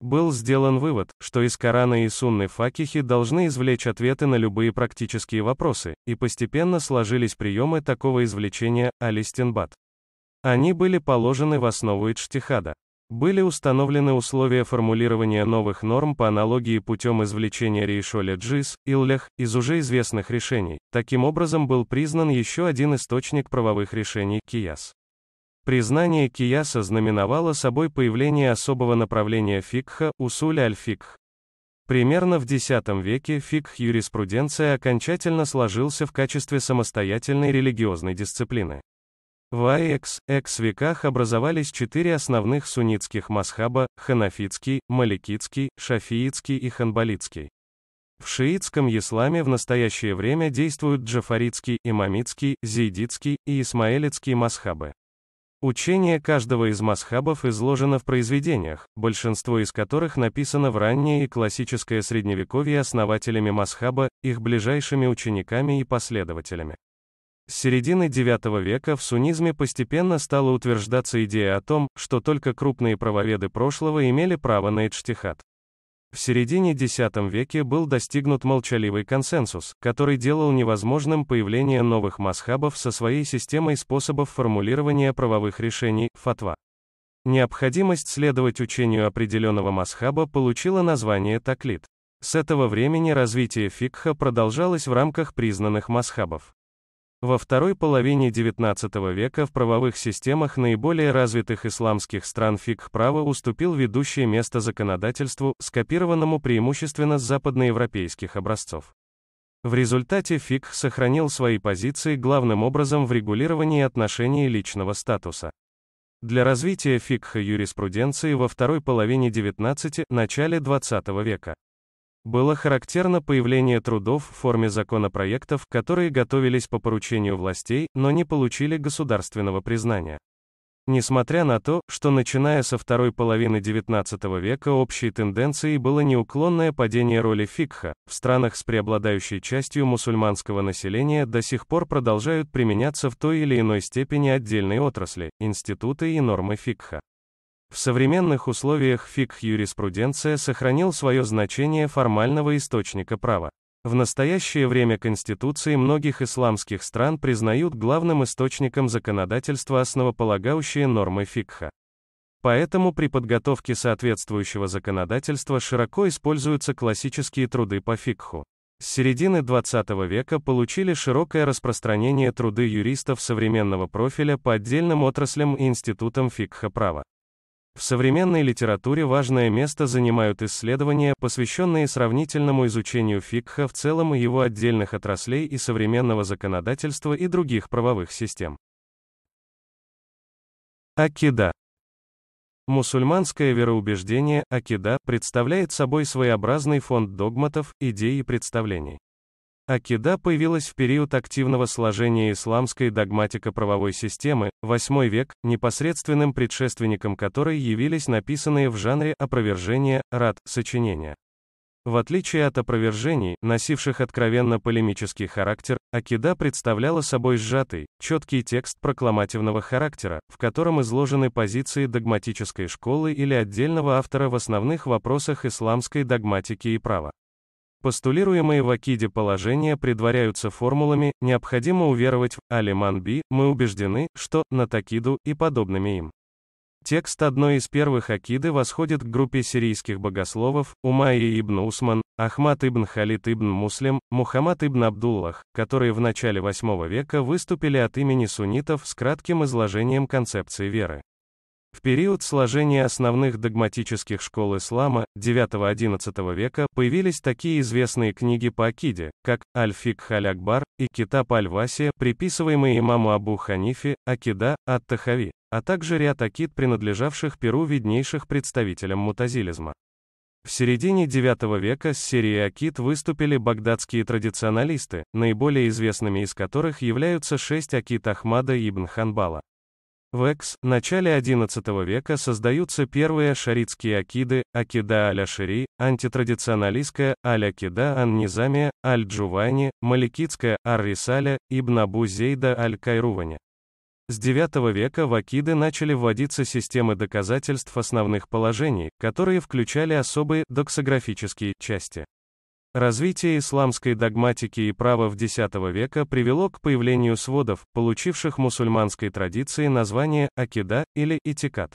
Был сделан вывод, что из Корана и Сунны факихи должны извлечь ответы на любые практические вопросы, и постепенно сложились приемы такого извлечения, алистинбад. Они были положены в основу иджтихада. Были установлены условия формулирования новых норм по аналогии путем извлечения Рейшоля джиз Иллях, из уже известных решений. Таким образом был признан еще один источник правовых решений – Кияс. Признание Кияса знаменовало собой появление особого направления фикха – усуль аль-фикх. Примерно в X веке фикх юриспруденция окончательно сложился в качестве самостоятельной религиозной дисциплины. В АЭКС-ЭКС веках образовались четыре основных суннитских масхаба – ханафитский, маликитский, шафиитский и ханбалитский. В шиитском исламе в настоящее время действуют джафаритский, имамитский, зейдитский и исмаэлитский масхабы. Учение каждого из масхабов изложено в произведениях, большинство из которых написано в раннее и классическое средневековье основателями масхаба, их ближайшими учениками и последователями. С середины IX века в суннизме постепенно стала утверждаться идея о том, что только крупные правоведы прошлого имели право на иджтихад. В середине X веке был достигнут молчаливый консенсус, который делал невозможным появление новых масхабов со своей системой способов формулирования правовых решений, фатва. Необходимость следовать учению определенного масхаба получила название таклит. С этого времени развитие фикха продолжалось в рамках признанных масхабов. Во второй половине XIX века в правовых системах наиболее развитых исламских стран фикх право уступил ведущее место законодательству, скопированному преимущественно с западноевропейских образцов. В результате фикх сохранил свои позиции главным образом в регулировании отношений личного статуса. Для развития фикха юриспруденции во второй половине XIX – начале XX века. Было характерно появление трудов в форме законопроектов, которые готовились по поручению властей, но не получили государственного признания. Несмотря на то, что начиная со второй половины XIX века общей тенденцией было неуклонное падение роли фикха, в странах с преобладающей частью мусульманского населения до сих пор продолжают применяться в той или иной степени отдельные отрасли, институты и нормы фикха. В современных условиях фикх юриспруденция сохранил свое значение формального источника права. В настоящее время конституции многих исламских стран признают главным источником законодательства основополагающие нормы фикха. Поэтому при подготовке соответствующего законодательства широко используются классические труды по фикху. С середины 20 века получили широкое распространение труды юристов современного профиля по отдельным отраслям и институтам фикха права. В современной литературе важное место занимают исследования, посвященные сравнительному изучению фикха в целом и его отдельных отраслей и современного законодательства и других правовых систем. Акида. Мусульманское вероубеждение, акида, представляет собой своеобразный фонд догматов, идей и представлений. Акида появилась в период активного сложения исламской догматико-правовой системы, 8 век, непосредственным предшественником которой явились написанные в жанре опровержения, рад, сочинения. В отличие от опровержений, носивших откровенно полемический характер, Акида представляла собой сжатый, четкий текст прокламативного характера, в котором изложены позиции догматической школы или отдельного автора в основных вопросах исламской догматики и права. Постулируемые в Акиде положения предваряются формулами, необходимо уверовать в Алиман Би, мы убеждены, что, на Такиду и подобными им. Текст одной из первых Акиды восходит к группе сирийских богословов, Умайи ибн Усман, Ахмад ибн Халид ибн Муслим, Мухаммад ибн Абдуллах, которые в начале 8 века выступили от имени суннитов с кратким изложением концепции веры. В период сложения основных догматических школ ислама IX-XI века появились такие известные книги по акиде, как «Аль-Фикх аль и «Китаб Аль-Васия», приписываемые имаму Абу Ханифе, акида от «Ат-Тахави», а также ряд акид, принадлежавших Перу виднейших представителям мутазилизма. В середине IX века с серией акид выступили багдадские традиционалисты, наиболее известными из которых являются шесть акид Ахмада ибн Ханбала. В Экс, начале XI века создаются первые шаритские акиды, акида аля шири, антитрадиционалистская, аля кида ан-Низамия, аль-Джувайни, маликитская, ар-Рисаля, ибн Абу Зейда аль-Кайруваня. С IX века в акиды начали вводиться системы доказательств основных положений, которые включали особые доксографические части. Развитие исламской догматики и права в X века привело к появлению сводов, получивших мусульманской традиции название «акида» или «итикат».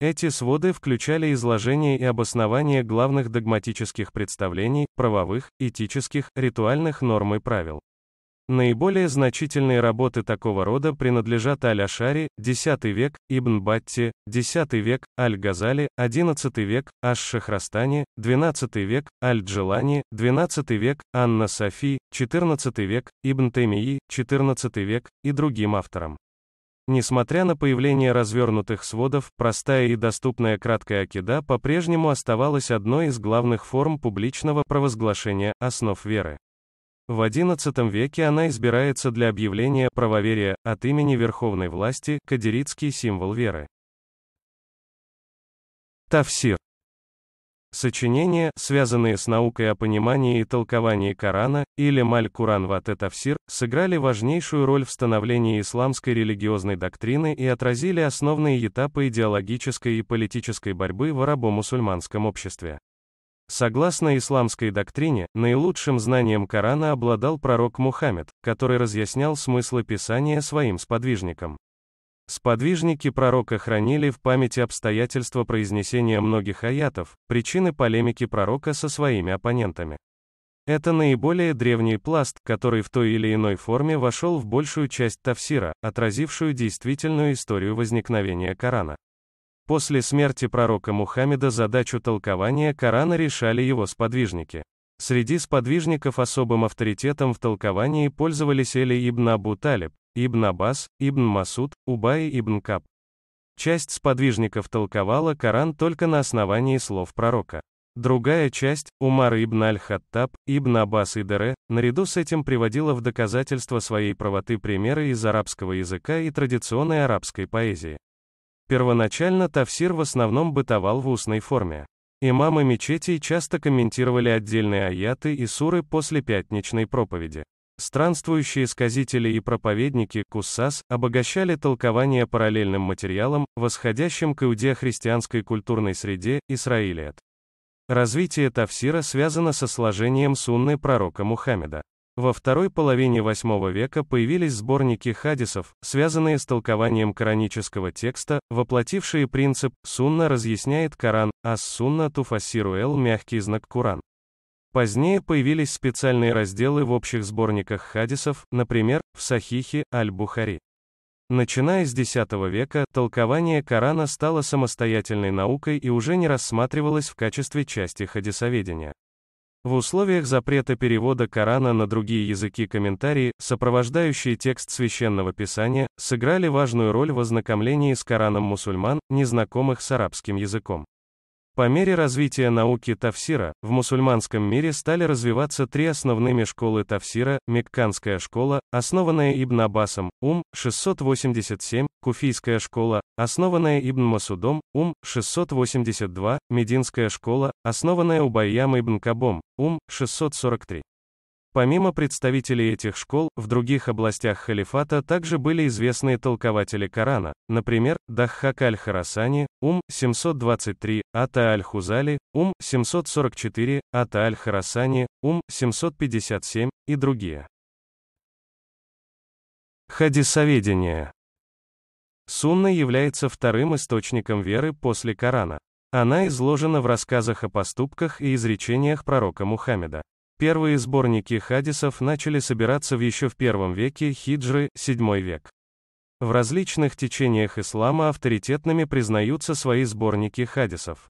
Эти своды включали изложение и обоснование главных догматических представлений, правовых, этических, ритуальных норм и правил. Наиболее значительные работы такого рода принадлежат Аль-Ашари, X век, Ибн Батти, X век, Аль-Газали, XI век, Аш-Шахрастани, XII век, Аль-Джилани, XII век, Анна Софи, XIV век, Ибн Таймии, XIV век и другим авторам. Несмотря на появление развернутых сводов, простая и доступная краткая акида по-прежнему оставалась одной из главных форм публичного провозглашения основ веры. В XI веке она избирается для объявления правоверия от имени верховной власти, кадиритский символ веры. Тафсир. Сочинения, связанные с наукой о понимании и толковании Корана, или Маль-Куран Вате Тафсир, сыграли важнейшую роль в становлении исламской религиозной доктрины и отразили основные этапы идеологической и политической борьбы в арабо-мусульманском обществе. Согласно исламской доктрине, наилучшим знанием Корана обладал пророк Мухаммед, который разъяснял смыслы Писания своим сподвижникам. Сподвижники пророка хранили в памяти обстоятельства произнесения многих аятов, причины полемики пророка со своими оппонентами. Это наиболее древний пласт, который в той или иной форме вошел в большую часть тафсира, отразившую действительную историю возникновения Корана. После смерти пророка Мухаммеда задачу толкования Корана решали его сподвижники. Среди сподвижников особым авторитетом в толковании пользовались Эли ибн Абу Талиб, ибн Аббас, ибн Масуд, Убай ибн Каб. Часть сподвижников толковала Коран только на основании слов пророка. Другая часть, Умар ибн Аль-Хаттаб, ибн Аббас и Дере, наряду с этим приводила в доказательство своей правоты примеры из арабского языка и традиционной арабской поэзии. Первоначально тафсир в основном бытовал в устной форме. Имамы мечетей часто комментировали отдельные аяты и суры после пятничной проповеди. Странствующие сказители и проповедники, куссас, обогащали толкование параллельным материалом, восходящим к иудео-христианской культурной среде, Исраилият. Развитие тафсира связано со сложением сунны пророка Мухаммеда. Во второй половине VIII века появились сборники хадисов, связанные с толкованием коранического текста, воплотившие принцип «Сунна разъясняет Коран», а «Сунна туфасируэл» — мягкий знак Куран. Позднее появились специальные разделы в общих сборниках хадисов, например, в Сахихе, Аль-Бухари. Начиная с X века, толкование Корана стало самостоятельной наукой и уже не рассматривалось в качестве части хадисоведения. В условиях запрета перевода Корана на другие языки комментарии, сопровождающие текст священного писания, сыграли важную роль в ознакомлении с Кораном мусульман, незнакомых с арабским языком. По мере развития науки тафсира, в мусульманском мире стали развиваться три основными школы тафсира, Мекканская школа, основанная Ибн Аббасом, Ум, 687, Куфийская школа, основанная Ибн Масудом, Ум, 682, Мединская школа, основанная Убайям Ибн Кабом, Ум, 643. Помимо представителей этих школ, в других областях халифата также были известные толкователи Корана, например, Даххак аль-Харасани, Ум 723, Ата аль-Хузали, Ум 744, Ата аль-Харасани, Ум 757 и другие. Хадисоведение. Сунна является вторым источником веры после Корана. Она изложена в рассказах о поступках и изречениях пророка Мухаммеда. Первые сборники хадисов начали собираться в еще в первом веке хиджры, 7 век. В различных течениях ислама авторитетными признаются свои сборники хадисов.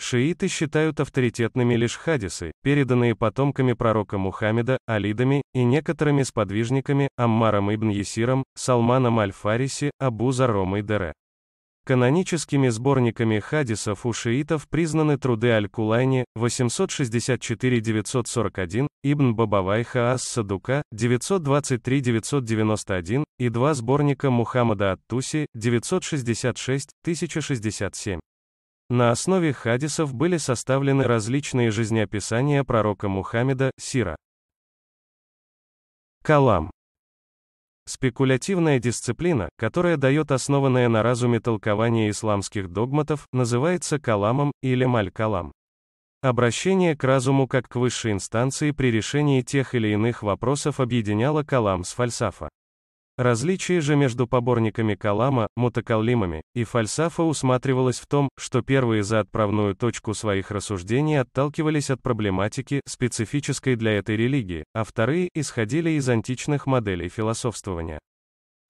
Шииты считают авторитетными лишь хадисы, переданные потомками пророка Мухаммеда, алидами, и некоторыми сподвижниками, Аммаром ибн Есиром, Салманом аль-Фариси, Абу Заром и Дере. Каноническими сборниками хадисов у шиитов признаны труды Аль-Кулайни, 864-941, Ибн Бабавайха Ас-Садука, 923-991, и два сборника Мухаммада Ат-Туси, 966-1067. На основе хадисов были составлены различные жизнеописания пророка Мухаммеда, Сира. Калам. Спекулятивная дисциплина, которая дает основанное на разуме толкование исламских догматов, называется каламом или маль-калам. Обращение к разуму как к высшей инстанции при решении тех или иных вопросов объединяло калам с фальсафа. Различие же между поборниками калама, мутакаллимами, и фальсафа усматривалось в том, что первые за отправную точку своих рассуждений отталкивались от проблематики, специфической для этой религии, а вторые исходили из античных моделей философствования.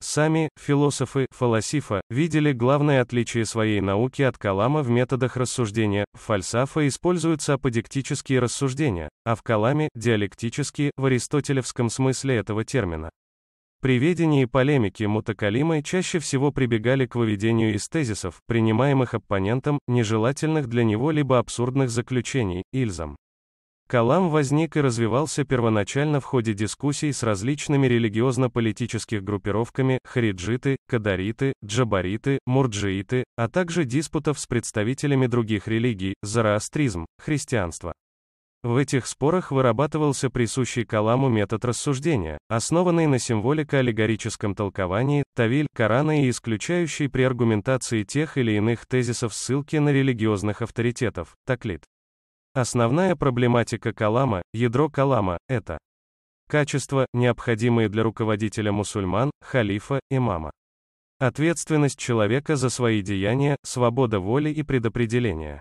Сами философы фалосифа видели главное отличие своей науки от калама в методах рассуждения. В фальсафа используются аподектические рассуждения, а в каламе – диалектические, в аристотелевском смысле этого термина. При ведении полемики мутакалимы чаще всего прибегали к выведению из тезисов, принимаемых оппонентом, нежелательных для него либо абсурдных заключений, ильзам. Калам возник и развивался первоначально в ходе дискуссий с различными религиозно-политических группировками, хариджиты, кадариты, джабариты, мурджииты, а также диспутов с представителями других религий, зороастризм, христианство. В этих спорах вырабатывался присущий Каламу метод рассуждения, основанный на символико-аллегорическом толковании, Тавиль, Корана и исключающий при аргументации тех или иных тезисов ссылки на религиозных авторитетов, Таклит. Основная проблематика Калама, ядро Калама, это качества, необходимые для руководителя мусульман, халифа, имама. Ответственность человека за свои деяния, свобода воли и предопределения.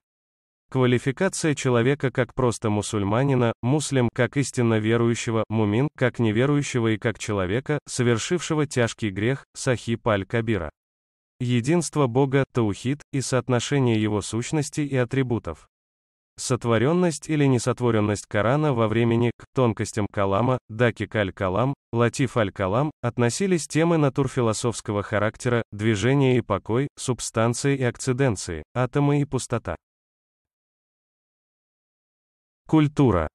Квалификация человека как просто мусульманина, муслим, как истинно верующего, мумин, как неверующего и как человека, совершившего тяжкий грех, сахи паль кабира Единство Бога, таухид, и соотношение его сущности и атрибутов. Сотворенность или несотворенность Корана во времени к тонкостям калама, даки каль калам латиф аль-калам, относились темы натурфилософского характера, движение и покой, субстанции и акциденции, атомы и пустота. Культура.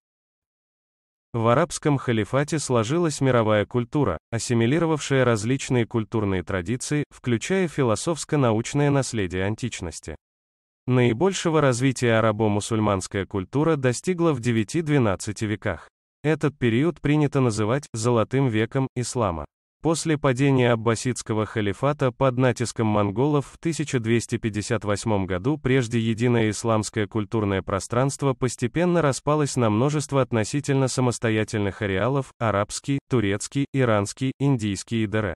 В арабском халифате сложилась мировая культура, ассимилировавшая различные культурные традиции, включая философско-научное наследие античности. Наибольшего развития арабо-мусульманская культура достигла в 9-12 веках. Этот период принято называть «золотым веком» ислама. После падения аббасидского халифата под натиском монголов в 1258 году прежде единое исламское культурное пространство постепенно распалось на множество относительно самостоятельных ареалов – арабский, турецкий, иранский, индийский и д.р.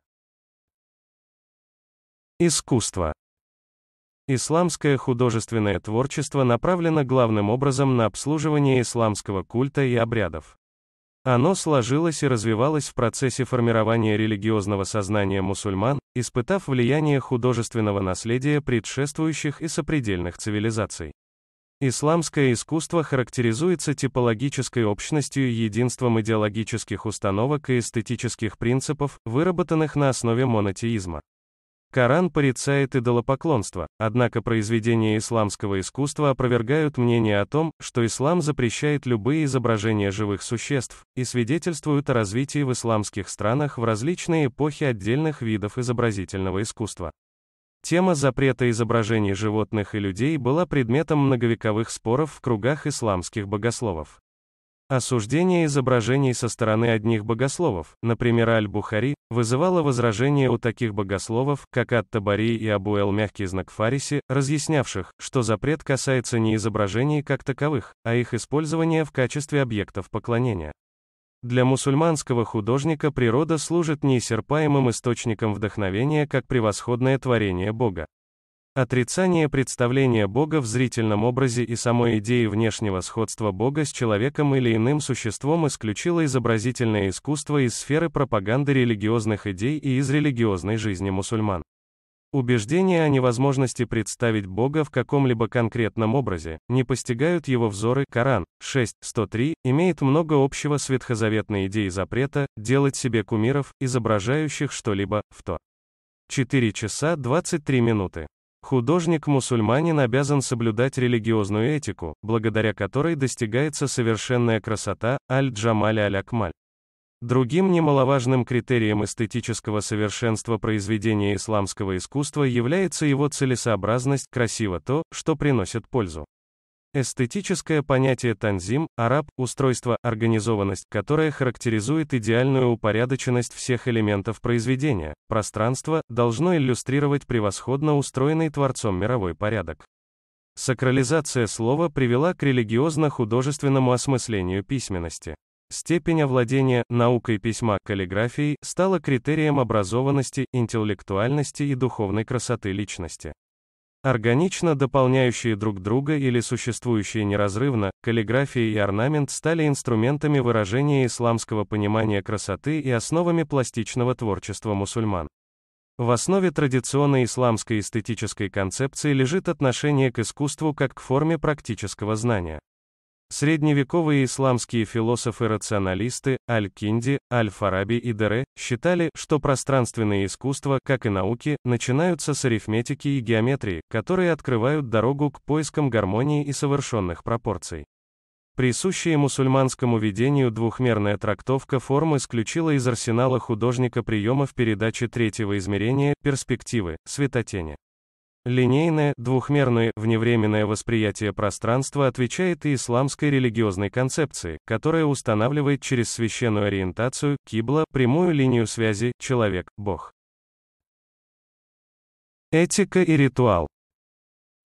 Искусство. Исламское художественное творчество направлено главным образом на обслуживание исламского культа и обрядов. Оно сложилось и развивалось в процессе формирования религиозного сознания мусульман, испытав влияние художественного наследия предшествующих и сопредельных цивилизаций. Исламское искусство характеризуется типологической общностью и единством идеологических установок и эстетических принципов, выработанных на основе монотеизма. Коран порицает идолопоклонство, однако произведения исламского искусства опровергают мнение о том, что ислам запрещает любые изображения живых существ, и свидетельствуют о развитии в исламских странах в различные эпохи отдельных видов изобразительного искусства. Тема запрета изображений животных и людей была предметом многовековых споров в кругах исламских богословов. Осуждение изображений со стороны одних богословов, например, Аль-Бухари, вызывало возражения у таких богословов, как Ат-Табари и Абуэл мягкий знак Фариси, разъяснявших, что запрет касается не изображений как таковых, а их использования в качестве объектов поклонения. Для мусульманского художника природа служит неиссерпаемым источником вдохновения как превосходное творение Бога. Отрицание представления Бога в зрительном образе и самой идеи внешнего сходства Бога с человеком или иным существом исключило изобразительное искусство из сферы пропаганды религиозных идей и из религиозной жизни мусульман. Убеждения о невозможности представить Бога в каком-либо конкретном образе, не постигают его взоры, Коран 6.103, имеет много общего с ветхозаветной идеей запрета, делать себе кумиров, изображающих что-либо, в то. 4 часа 23 минуты. Художник-мусульманин обязан соблюдать религиозную этику, благодаря которой достигается совершенная красота, аль-Джамаль аль-Акмаль. Другим немаловажным критерием эстетического совершенства произведения исламского искусства является его целесообразность, красиво то, что приносит пользу. Эстетическое понятие танзим, араб, устройство, организованность, которое характеризует идеальную упорядоченность всех элементов произведения, пространство, должно иллюстрировать превосходно устроенный Творцом мировой порядок. Сакрализация слова привела к религиозно-художественному осмыслению письменности. Степень овладения наукой письма, каллиграфией, стала критерием образованности, интеллектуальности и духовной красоты личности. Органично дополняющие друг друга или существующие неразрывно, каллиграфия и орнамент стали инструментами выражения исламского понимания красоты и основами пластичного творчества мусульман. В основе традиционной исламской эстетической концепции лежит отношение к искусству как к форме практического знания. Средневековые исламские философы-рационалисты, Аль-Кинди, Аль-Фараби и Дере, считали, что пространственные искусства, как и науки, начинаются с арифметики и геометрии, которые открывают дорогу к поискам гармонии и совершенных пропорций. Присущая мусульманскому видению двухмерная трактовка форм исключила из арсенала художника приемов передачи третьего измерения, перспективы, светотени. Линейное, двухмерное, вневременное восприятие пространства отвечает и исламской религиозной концепции, которая устанавливает через священную ориентацию, кибла, прямую линию связи, человек, Бог. Этика и ритуал.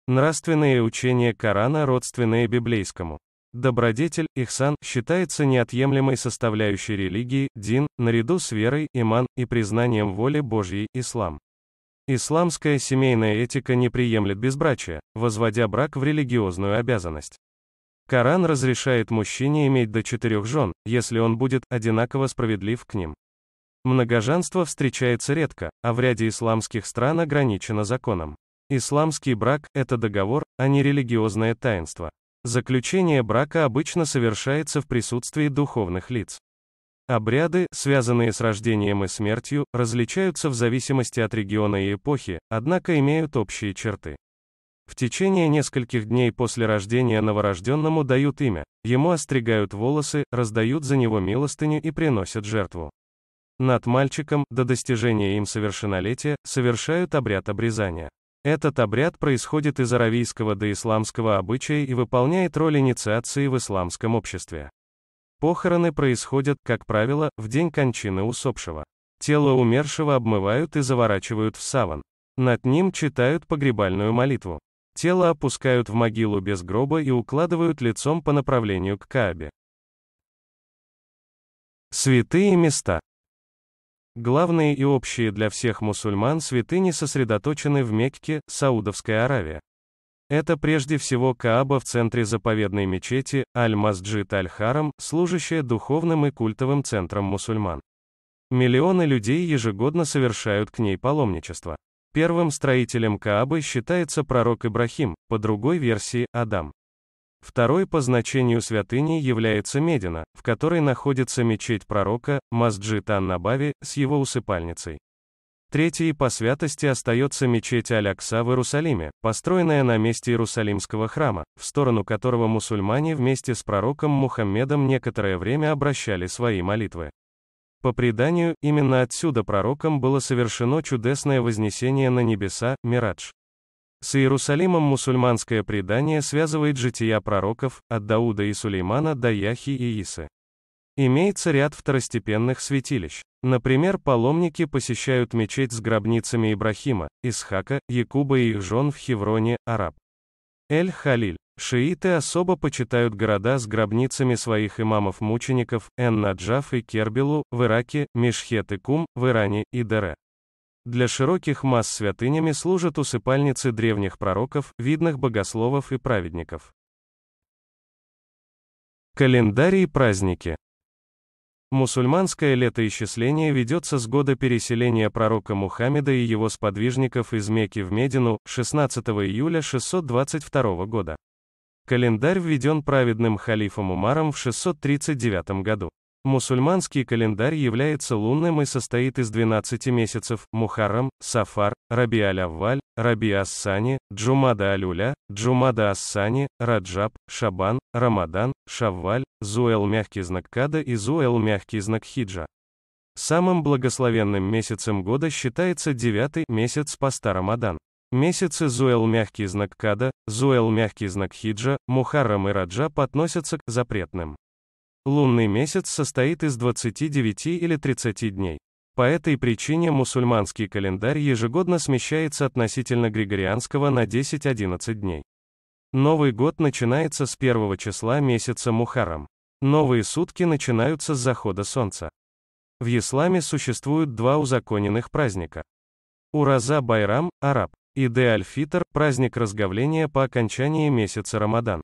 Нравственные учения Корана родственные библейскому. Добродетель, ихсан, считается неотъемлемой составляющей религии, дин, наряду с верой, иман, и признанием воли Божьей, ислам. Исламская семейная этика не приемлет безбрачия, возводя брак в религиозную обязанность. Коран разрешает мужчине иметь до четырех жен, если он будет одинаково справедлив к ним. Многоженство встречается редко, а в ряде исламских стран ограничено законом. Исламский брак – это договор, а не религиозное таинство. Заключение брака обычно совершается в присутствии духовных лиц. Обряды, связанные с рождением и смертью, различаются в зависимости от региона и эпохи, однако имеют общие черты. В течение нескольких дней после рождения новорожденному дают имя, ему остригают волосы, раздают за него милостыню и приносят жертву. Над мальчиком, до достижения им совершеннолетия, совершают обряд обрезания. Этот обряд происходит из аравийского до исламского обычая и выполняет роль инициации в исламском обществе. Похороны происходят, как правило, в день кончины усопшего. Тело умершего обмывают и заворачивают в саван. Над ним читают погребальную молитву. Тело опускают в могилу без гроба и укладывают лицом по направлению к Каабе. Святые места. Главные и общие для всех мусульман святыни сосредоточены в Мекке, Саудовская Аравия. Это прежде всего Кааба в центре заповедной мечети, Аль-Масджид Аль-Харам, служащая духовным и культовым центром мусульман. Миллионы людей ежегодно совершают к ней паломничество. Первым строителем Каабы считается пророк Ибрахим, по другой версии – Адам. Второй по значению святыни является Медина, в которой находится мечеть пророка, Масджид Ан-Набави, с его усыпальницей. Третьей по святости остается мечеть Алякса в Иерусалиме, построенная на месте Иерусалимского храма, в сторону которого мусульмане вместе с пророком Мухаммедом некоторое время обращали свои молитвы. По преданию, именно отсюда пророком было совершено чудесное вознесение на небеса, Мирадж. С Иерусалимом мусульманское предание связывает жития пророков, от Дауда и Сулеймана до Яхи и Исы. Имеется ряд второстепенных святилищ. Например, паломники посещают мечеть с гробницами Ибрахима, Исхака, Якуба и их жен в Хевроне, Араб. Эль-Халиль. Шииты особо почитают города с гробницами своих имамов-мучеников, Эн-Наджаф и Кербилу, в Ираке, Мешхет и Кум, в Иране, и Дере. Для широких масс святынями служат усыпальницы древних пророков, видных богословов и праведников. Календарь и праздники. Мусульманское летоисчисление ведется с года переселения пророка Мухаммеда и его сподвижников из Мекки в Медину, 16 июля 622 года. Календарь введен праведным халифом Умаром в 639 году. Мусульманский календарь является лунным и состоит из 12 месяцев – Мухаррам, Сафар, Раби-Аль-Авваль, раби ас-Сани, Джумада-Алюля, джумада ас-Сани, Раджаб, Шабан, Рамадан, Шавваль, Зуэл мягкий знак Када и Зуэл мягкий знак Хиджа. Самым благословенным месяцем года считается девятый месяц поста Рамадан. Месяцы Зуэл мягкий знак Када, Зуэл мягкий знак Хиджа, Мухаррам и Раджаб относятся к запретным. Лунный месяц состоит из 29 или 30 дней. По этой причине мусульманский календарь ежегодно смещается относительно григорианского на 10-11 дней. Новый год начинается с первого числа месяца Мухарам. Новые сутки начинаются с захода солнца. В исламе существуют два узаконенных праздника. Ураза Байрам, араб, и Де аль праздник разговления по окончании месяца Рамадан.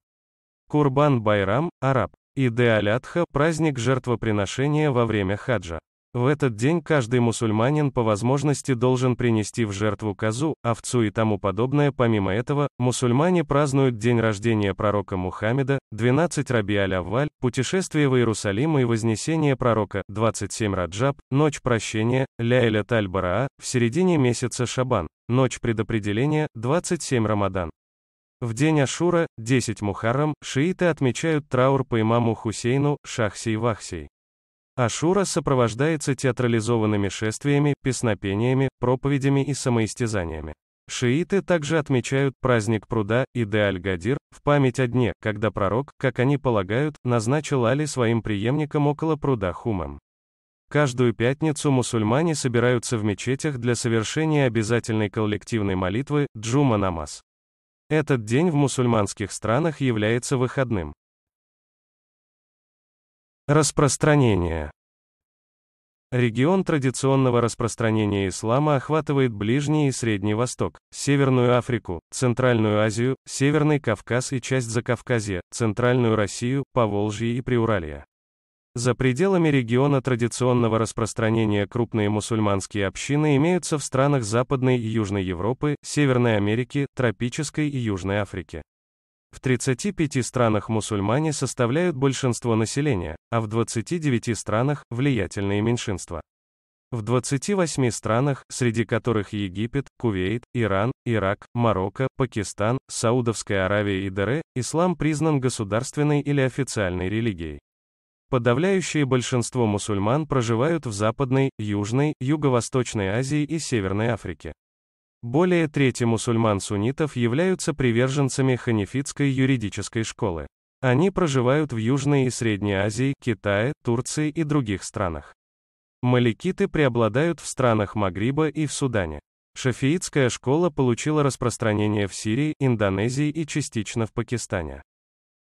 Курбан Байрам, араб, Иде Алятха – праздник жертвоприношения во время хаджа. В этот день каждый мусульманин по возможности должен принести в жертву козу, овцу и тому подобное. Помимо этого, мусульмане празднуют день рождения пророка Мухаммеда, 12 Раби Аль-Авваль, путешествие в Иерусалим и вознесение пророка, 27 Раджаб, ночь прощения, Ляйля Таль-Бараа, в середине месяца Шабан, ночь предопределения, 27 Рамадан. В день Ашура, 10 Мухаррам, шииты отмечают траур по имаму Хусейну, Шахсей-Вахсей. Ашура сопровождается театрализованными шествиями, песнопениями, проповедями и самоистязаниями. Шииты также отмечают праздник пруда и Де-Аль-Гадир в память о дне, когда пророк, как они полагают, назначил Али своим преемником около пруда Хумам. Каждую пятницу мусульмане собираются в мечетях для совершения обязательной коллективной молитвы Джума Намаз. Этот день в мусульманских странах является выходным. Распространение. Регион традиционного распространения ислама охватывает Ближний и Средний Восток, Северную Африку, Центральную Азию, Северный Кавказ и часть Закавказья, Центральную Россию, Поволжье и Приуралье. За пределами региона традиционного распространения крупные мусульманские общины имеются в странах Западной и Южной Европы, Северной Америки, тропической и Южной Африки. В 35 странах мусульмане составляют большинство населения, а в 29 странах – влиятельные меньшинства. В 28 странах, среди которых Египет, Кувейт, Иран, Ирак, Марокко, Пакистан, Саудовская Аравия и ДР, ислам признан государственной или официальной религией. Подавляющее большинство мусульман проживают в Западной, Южной, Юго-Восточной Азии и Северной Африке. Более трети мусульман-суннитов являются приверженцами ханифитской юридической школы. Они проживают в Южной и Средней Азии, Китае, Турции и других странах. Маликиты преобладают в странах Магриба и в Судане. Шафиитская школа получила распространение в Сирии, Индонезии и частично в Пакистане.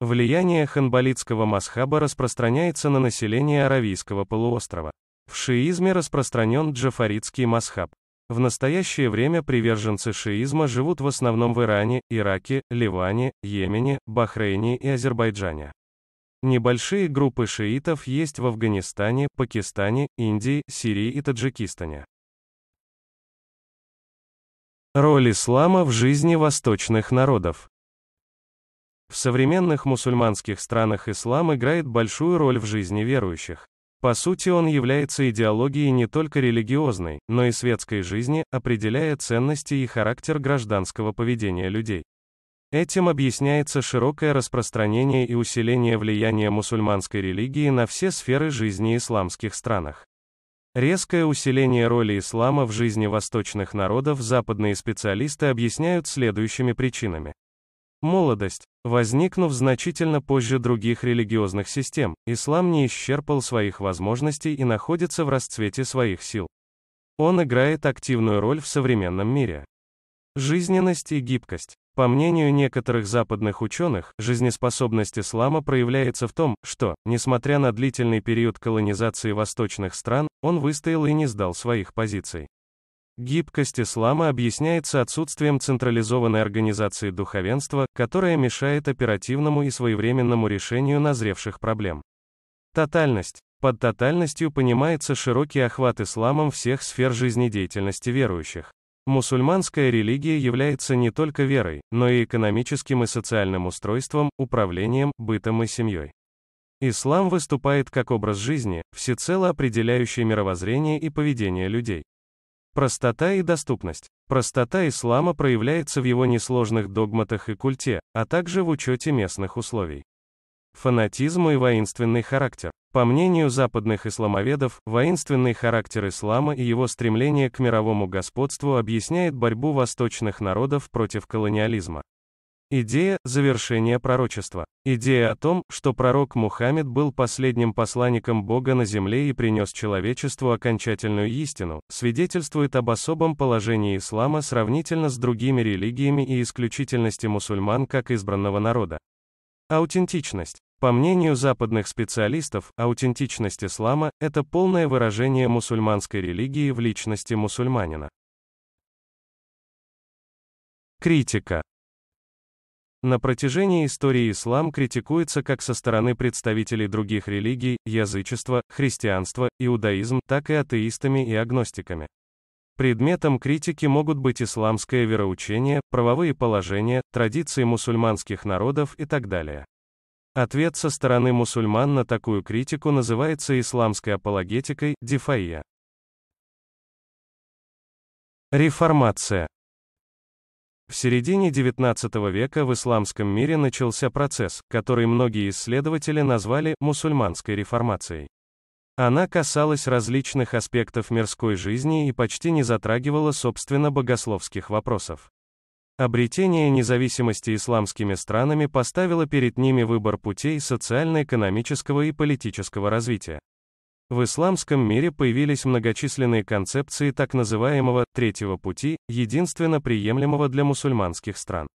Влияние ханбалитского масхаба распространяется на население Аравийского полуострова. В шиизме распространен джафаритский масхаб. В настоящее время приверженцы шиизма живут в основном в Иране, Ираке, Ливане, Йемене, Бахрейне и Азербайджане. Небольшие группы шиитов есть в Афганистане, Пакистане, Индии, Сирии и Таджикистане. Роль ислама в жизни восточных народов. В современных мусульманских странах ислам играет большую роль в жизни верующих. По сути, он является идеологией не только религиозной, но и светской жизни, определяя ценности и характер гражданского поведения людей. Этим объясняется широкое распространение и усиление влияния мусульманской религии на все сферы жизни исламских странах. Резкое усиление роли ислама в жизни восточных народов западные специалисты объясняют следующими причинами. Молодость. Возникнув значительно позже других религиозных систем, ислам не исчерпал своих возможностей и находится в расцвете своих сил. Он играет активную роль в современном мире. Жизненность и гибкость. По мнению некоторых западных ученых, жизнеспособность ислама проявляется в том, что, несмотря на длительный период колонизации восточных стран, он выстоял и не сдал своих позиций. Гибкость ислама объясняется отсутствием централизованной организации духовенства, которая мешает оперативному и своевременному решению назревших проблем. Тотальность. Под тотальностью понимается широкий охват исламом всех сфер жизнедеятельности верующих. Мусульманская религия является не только верой, но и экономическим и социальным устройством, управлением, бытом и семьей. Ислам выступает как образ жизни, всецело определяющий мировоззрение и поведение людей. Простота и доступность. Простота ислама проявляется в его несложных догматах и культе, а также в учете местных условий. Фанатизм и воинственный характер. По мнению западных исламоведов, воинственный характер ислама и его стремление к мировому господству объясняет борьбу восточных народов против колониализма. Идея завершения пророчества. Идея о том, что пророк Мухаммед был последним посланником Бога на земле и принес человечеству окончательную истину, свидетельствует об особом положении ислама сравнительно с другими религиями и исключительности мусульман как избранного народа. Аутентичность. По мнению западных специалистов, аутентичность ислама – это полное выражение мусульманской религии в личности мусульманина. Критика. На протяжении истории ислам критикуется как со стороны представителей других религий, язычества, христианства, иудаизм, так и атеистами и агностиками. Предметом критики могут быть исламское вероучение, правовые положения, традиции мусульманских народов и так далее. Ответ со стороны мусульман на такую критику называется исламской апологетикой, дифаия. Реформация. В середине XIX века в исламском мире начался процесс, который многие исследователи назвали «мусульманской реформацией». Она касалась различных аспектов мирской жизни и почти не затрагивала, собственно, богословских вопросов. Обретение независимости исламскими странами поставило перед ними выбор путей социально-экономического и политического развития. В исламском мире появились многочисленные концепции так называемого «третьего пути», единственно приемлемого для мусульманских стран.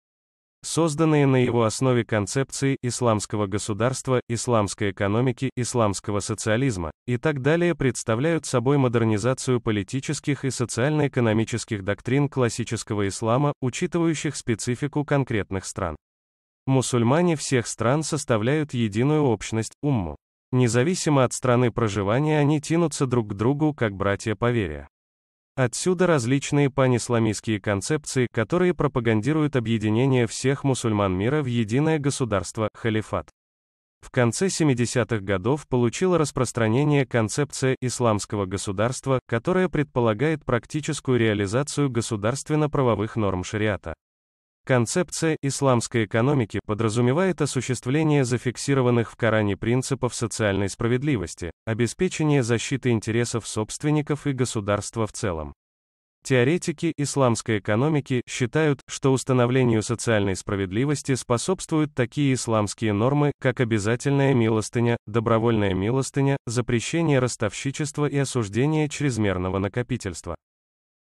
Созданные на его основе концепции исламского государства, исламской экономики, исламского социализма и так далее представляют собой модернизацию политических и социально-экономических доктрин классического ислама, учитывающих специфику конкретных стран. Мусульмане всех стран составляют единую общность, умму. Независимо от страны проживания они тянутся друг к другу, как братья по вере. Отсюда различные панисламистские концепции, которые пропагандируют объединение всех мусульман мира в единое государство, халифат. В конце 70-х годов получила распространение концепция исламского государства, которая предполагает практическую реализацию государственно-правовых норм шариата. Концепция исламской экономики подразумевает осуществление зафиксированных в Коране принципов социальной справедливости, обеспечение защиты интересов собственников и государства в целом. Теоретики исламской экономики считают, что установлению социальной справедливости способствуют такие исламские нормы, как обязательная милостыня, добровольная милостыня, запрещение ростовщичества и осуждение чрезмерного накопительства.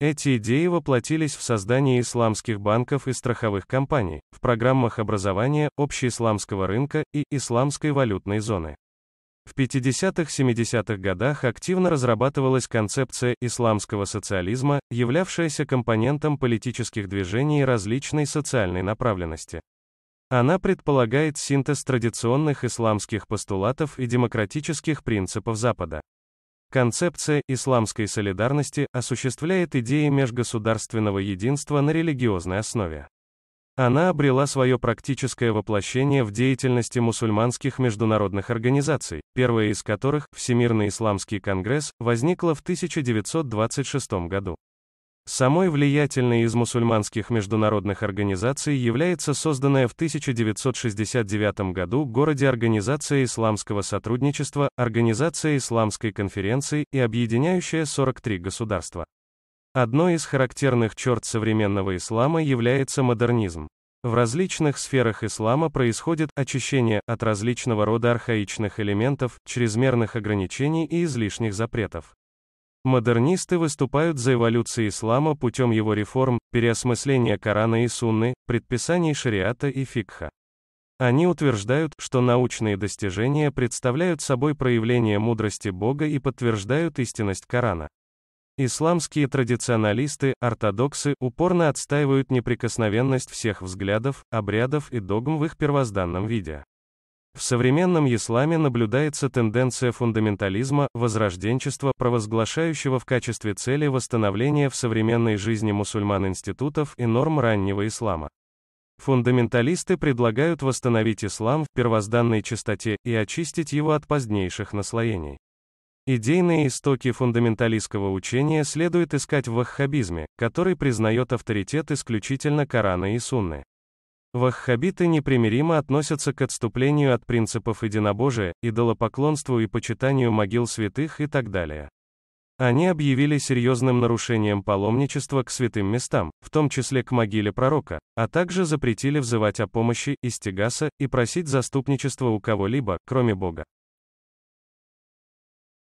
Эти идеи воплотились в создании исламских банков и страховых компаний, в программах образования, общеисламского рынка и исламской валютной зоны. В 50-70-х годах активно разрабатывалась концепция исламского социализма, являвшаяся компонентом политических движений различной социальной направленности. Она предполагает синтез традиционных исламских постулатов и демократических принципов Запада. Концепция исламской солидарности осуществляет идеи межгосударственного единства на религиозной основе. Она обрела свое практическое воплощение в деятельности мусульманских международных организаций, первая из которых, Всемирный исламский конгресс, возникла в 1926 году. Самой влиятельной из мусульманских международных организаций является созданная в 1969 году городе Организация исламского сотрудничества, Организация исламской конференции и объединяющая 43 государства. Одной из характерных черт современного ислама является модернизм. В различных сферах ислама происходит очищение от различного рода архаичных элементов, чрезмерных ограничений и излишних запретов. Модернисты выступают за эволюцию ислама путем его реформ, переосмысления Корана и Сунны, предписаний шариата и фикха. Они утверждают, что научные достижения представляют собой проявление мудрости Бога и подтверждают истинность Корана. Исламские традиционалисты, ортодоксы, упорно отстаивают неприкосновенность всех взглядов, обрядов и догм в их первозданном виде. В современном исламе наблюдается тенденция фундаментализма, возрожденчества, провозглашающего в качестве цели восстановление в современной жизни мусульман институтов и норм раннего ислама. Фундаменталисты предлагают восстановить ислам в первозданной чистоте и очистить его от позднейших наслоений. Идейные истоки фундаменталистского учения следует искать в ваххабизме, который признает авторитет исключительно Корана и Сунны. Ваххабиты непримиримо относятся к отступлению от принципов единобожия, идолопоклонству и почитанию могил святых и так далее. Они объявили серьезным нарушением паломничества к святым местам, в том числе к могиле пророка, а также запретили взывать о помощи, истигаса, и просить заступничество у кого-либо, кроме Бога.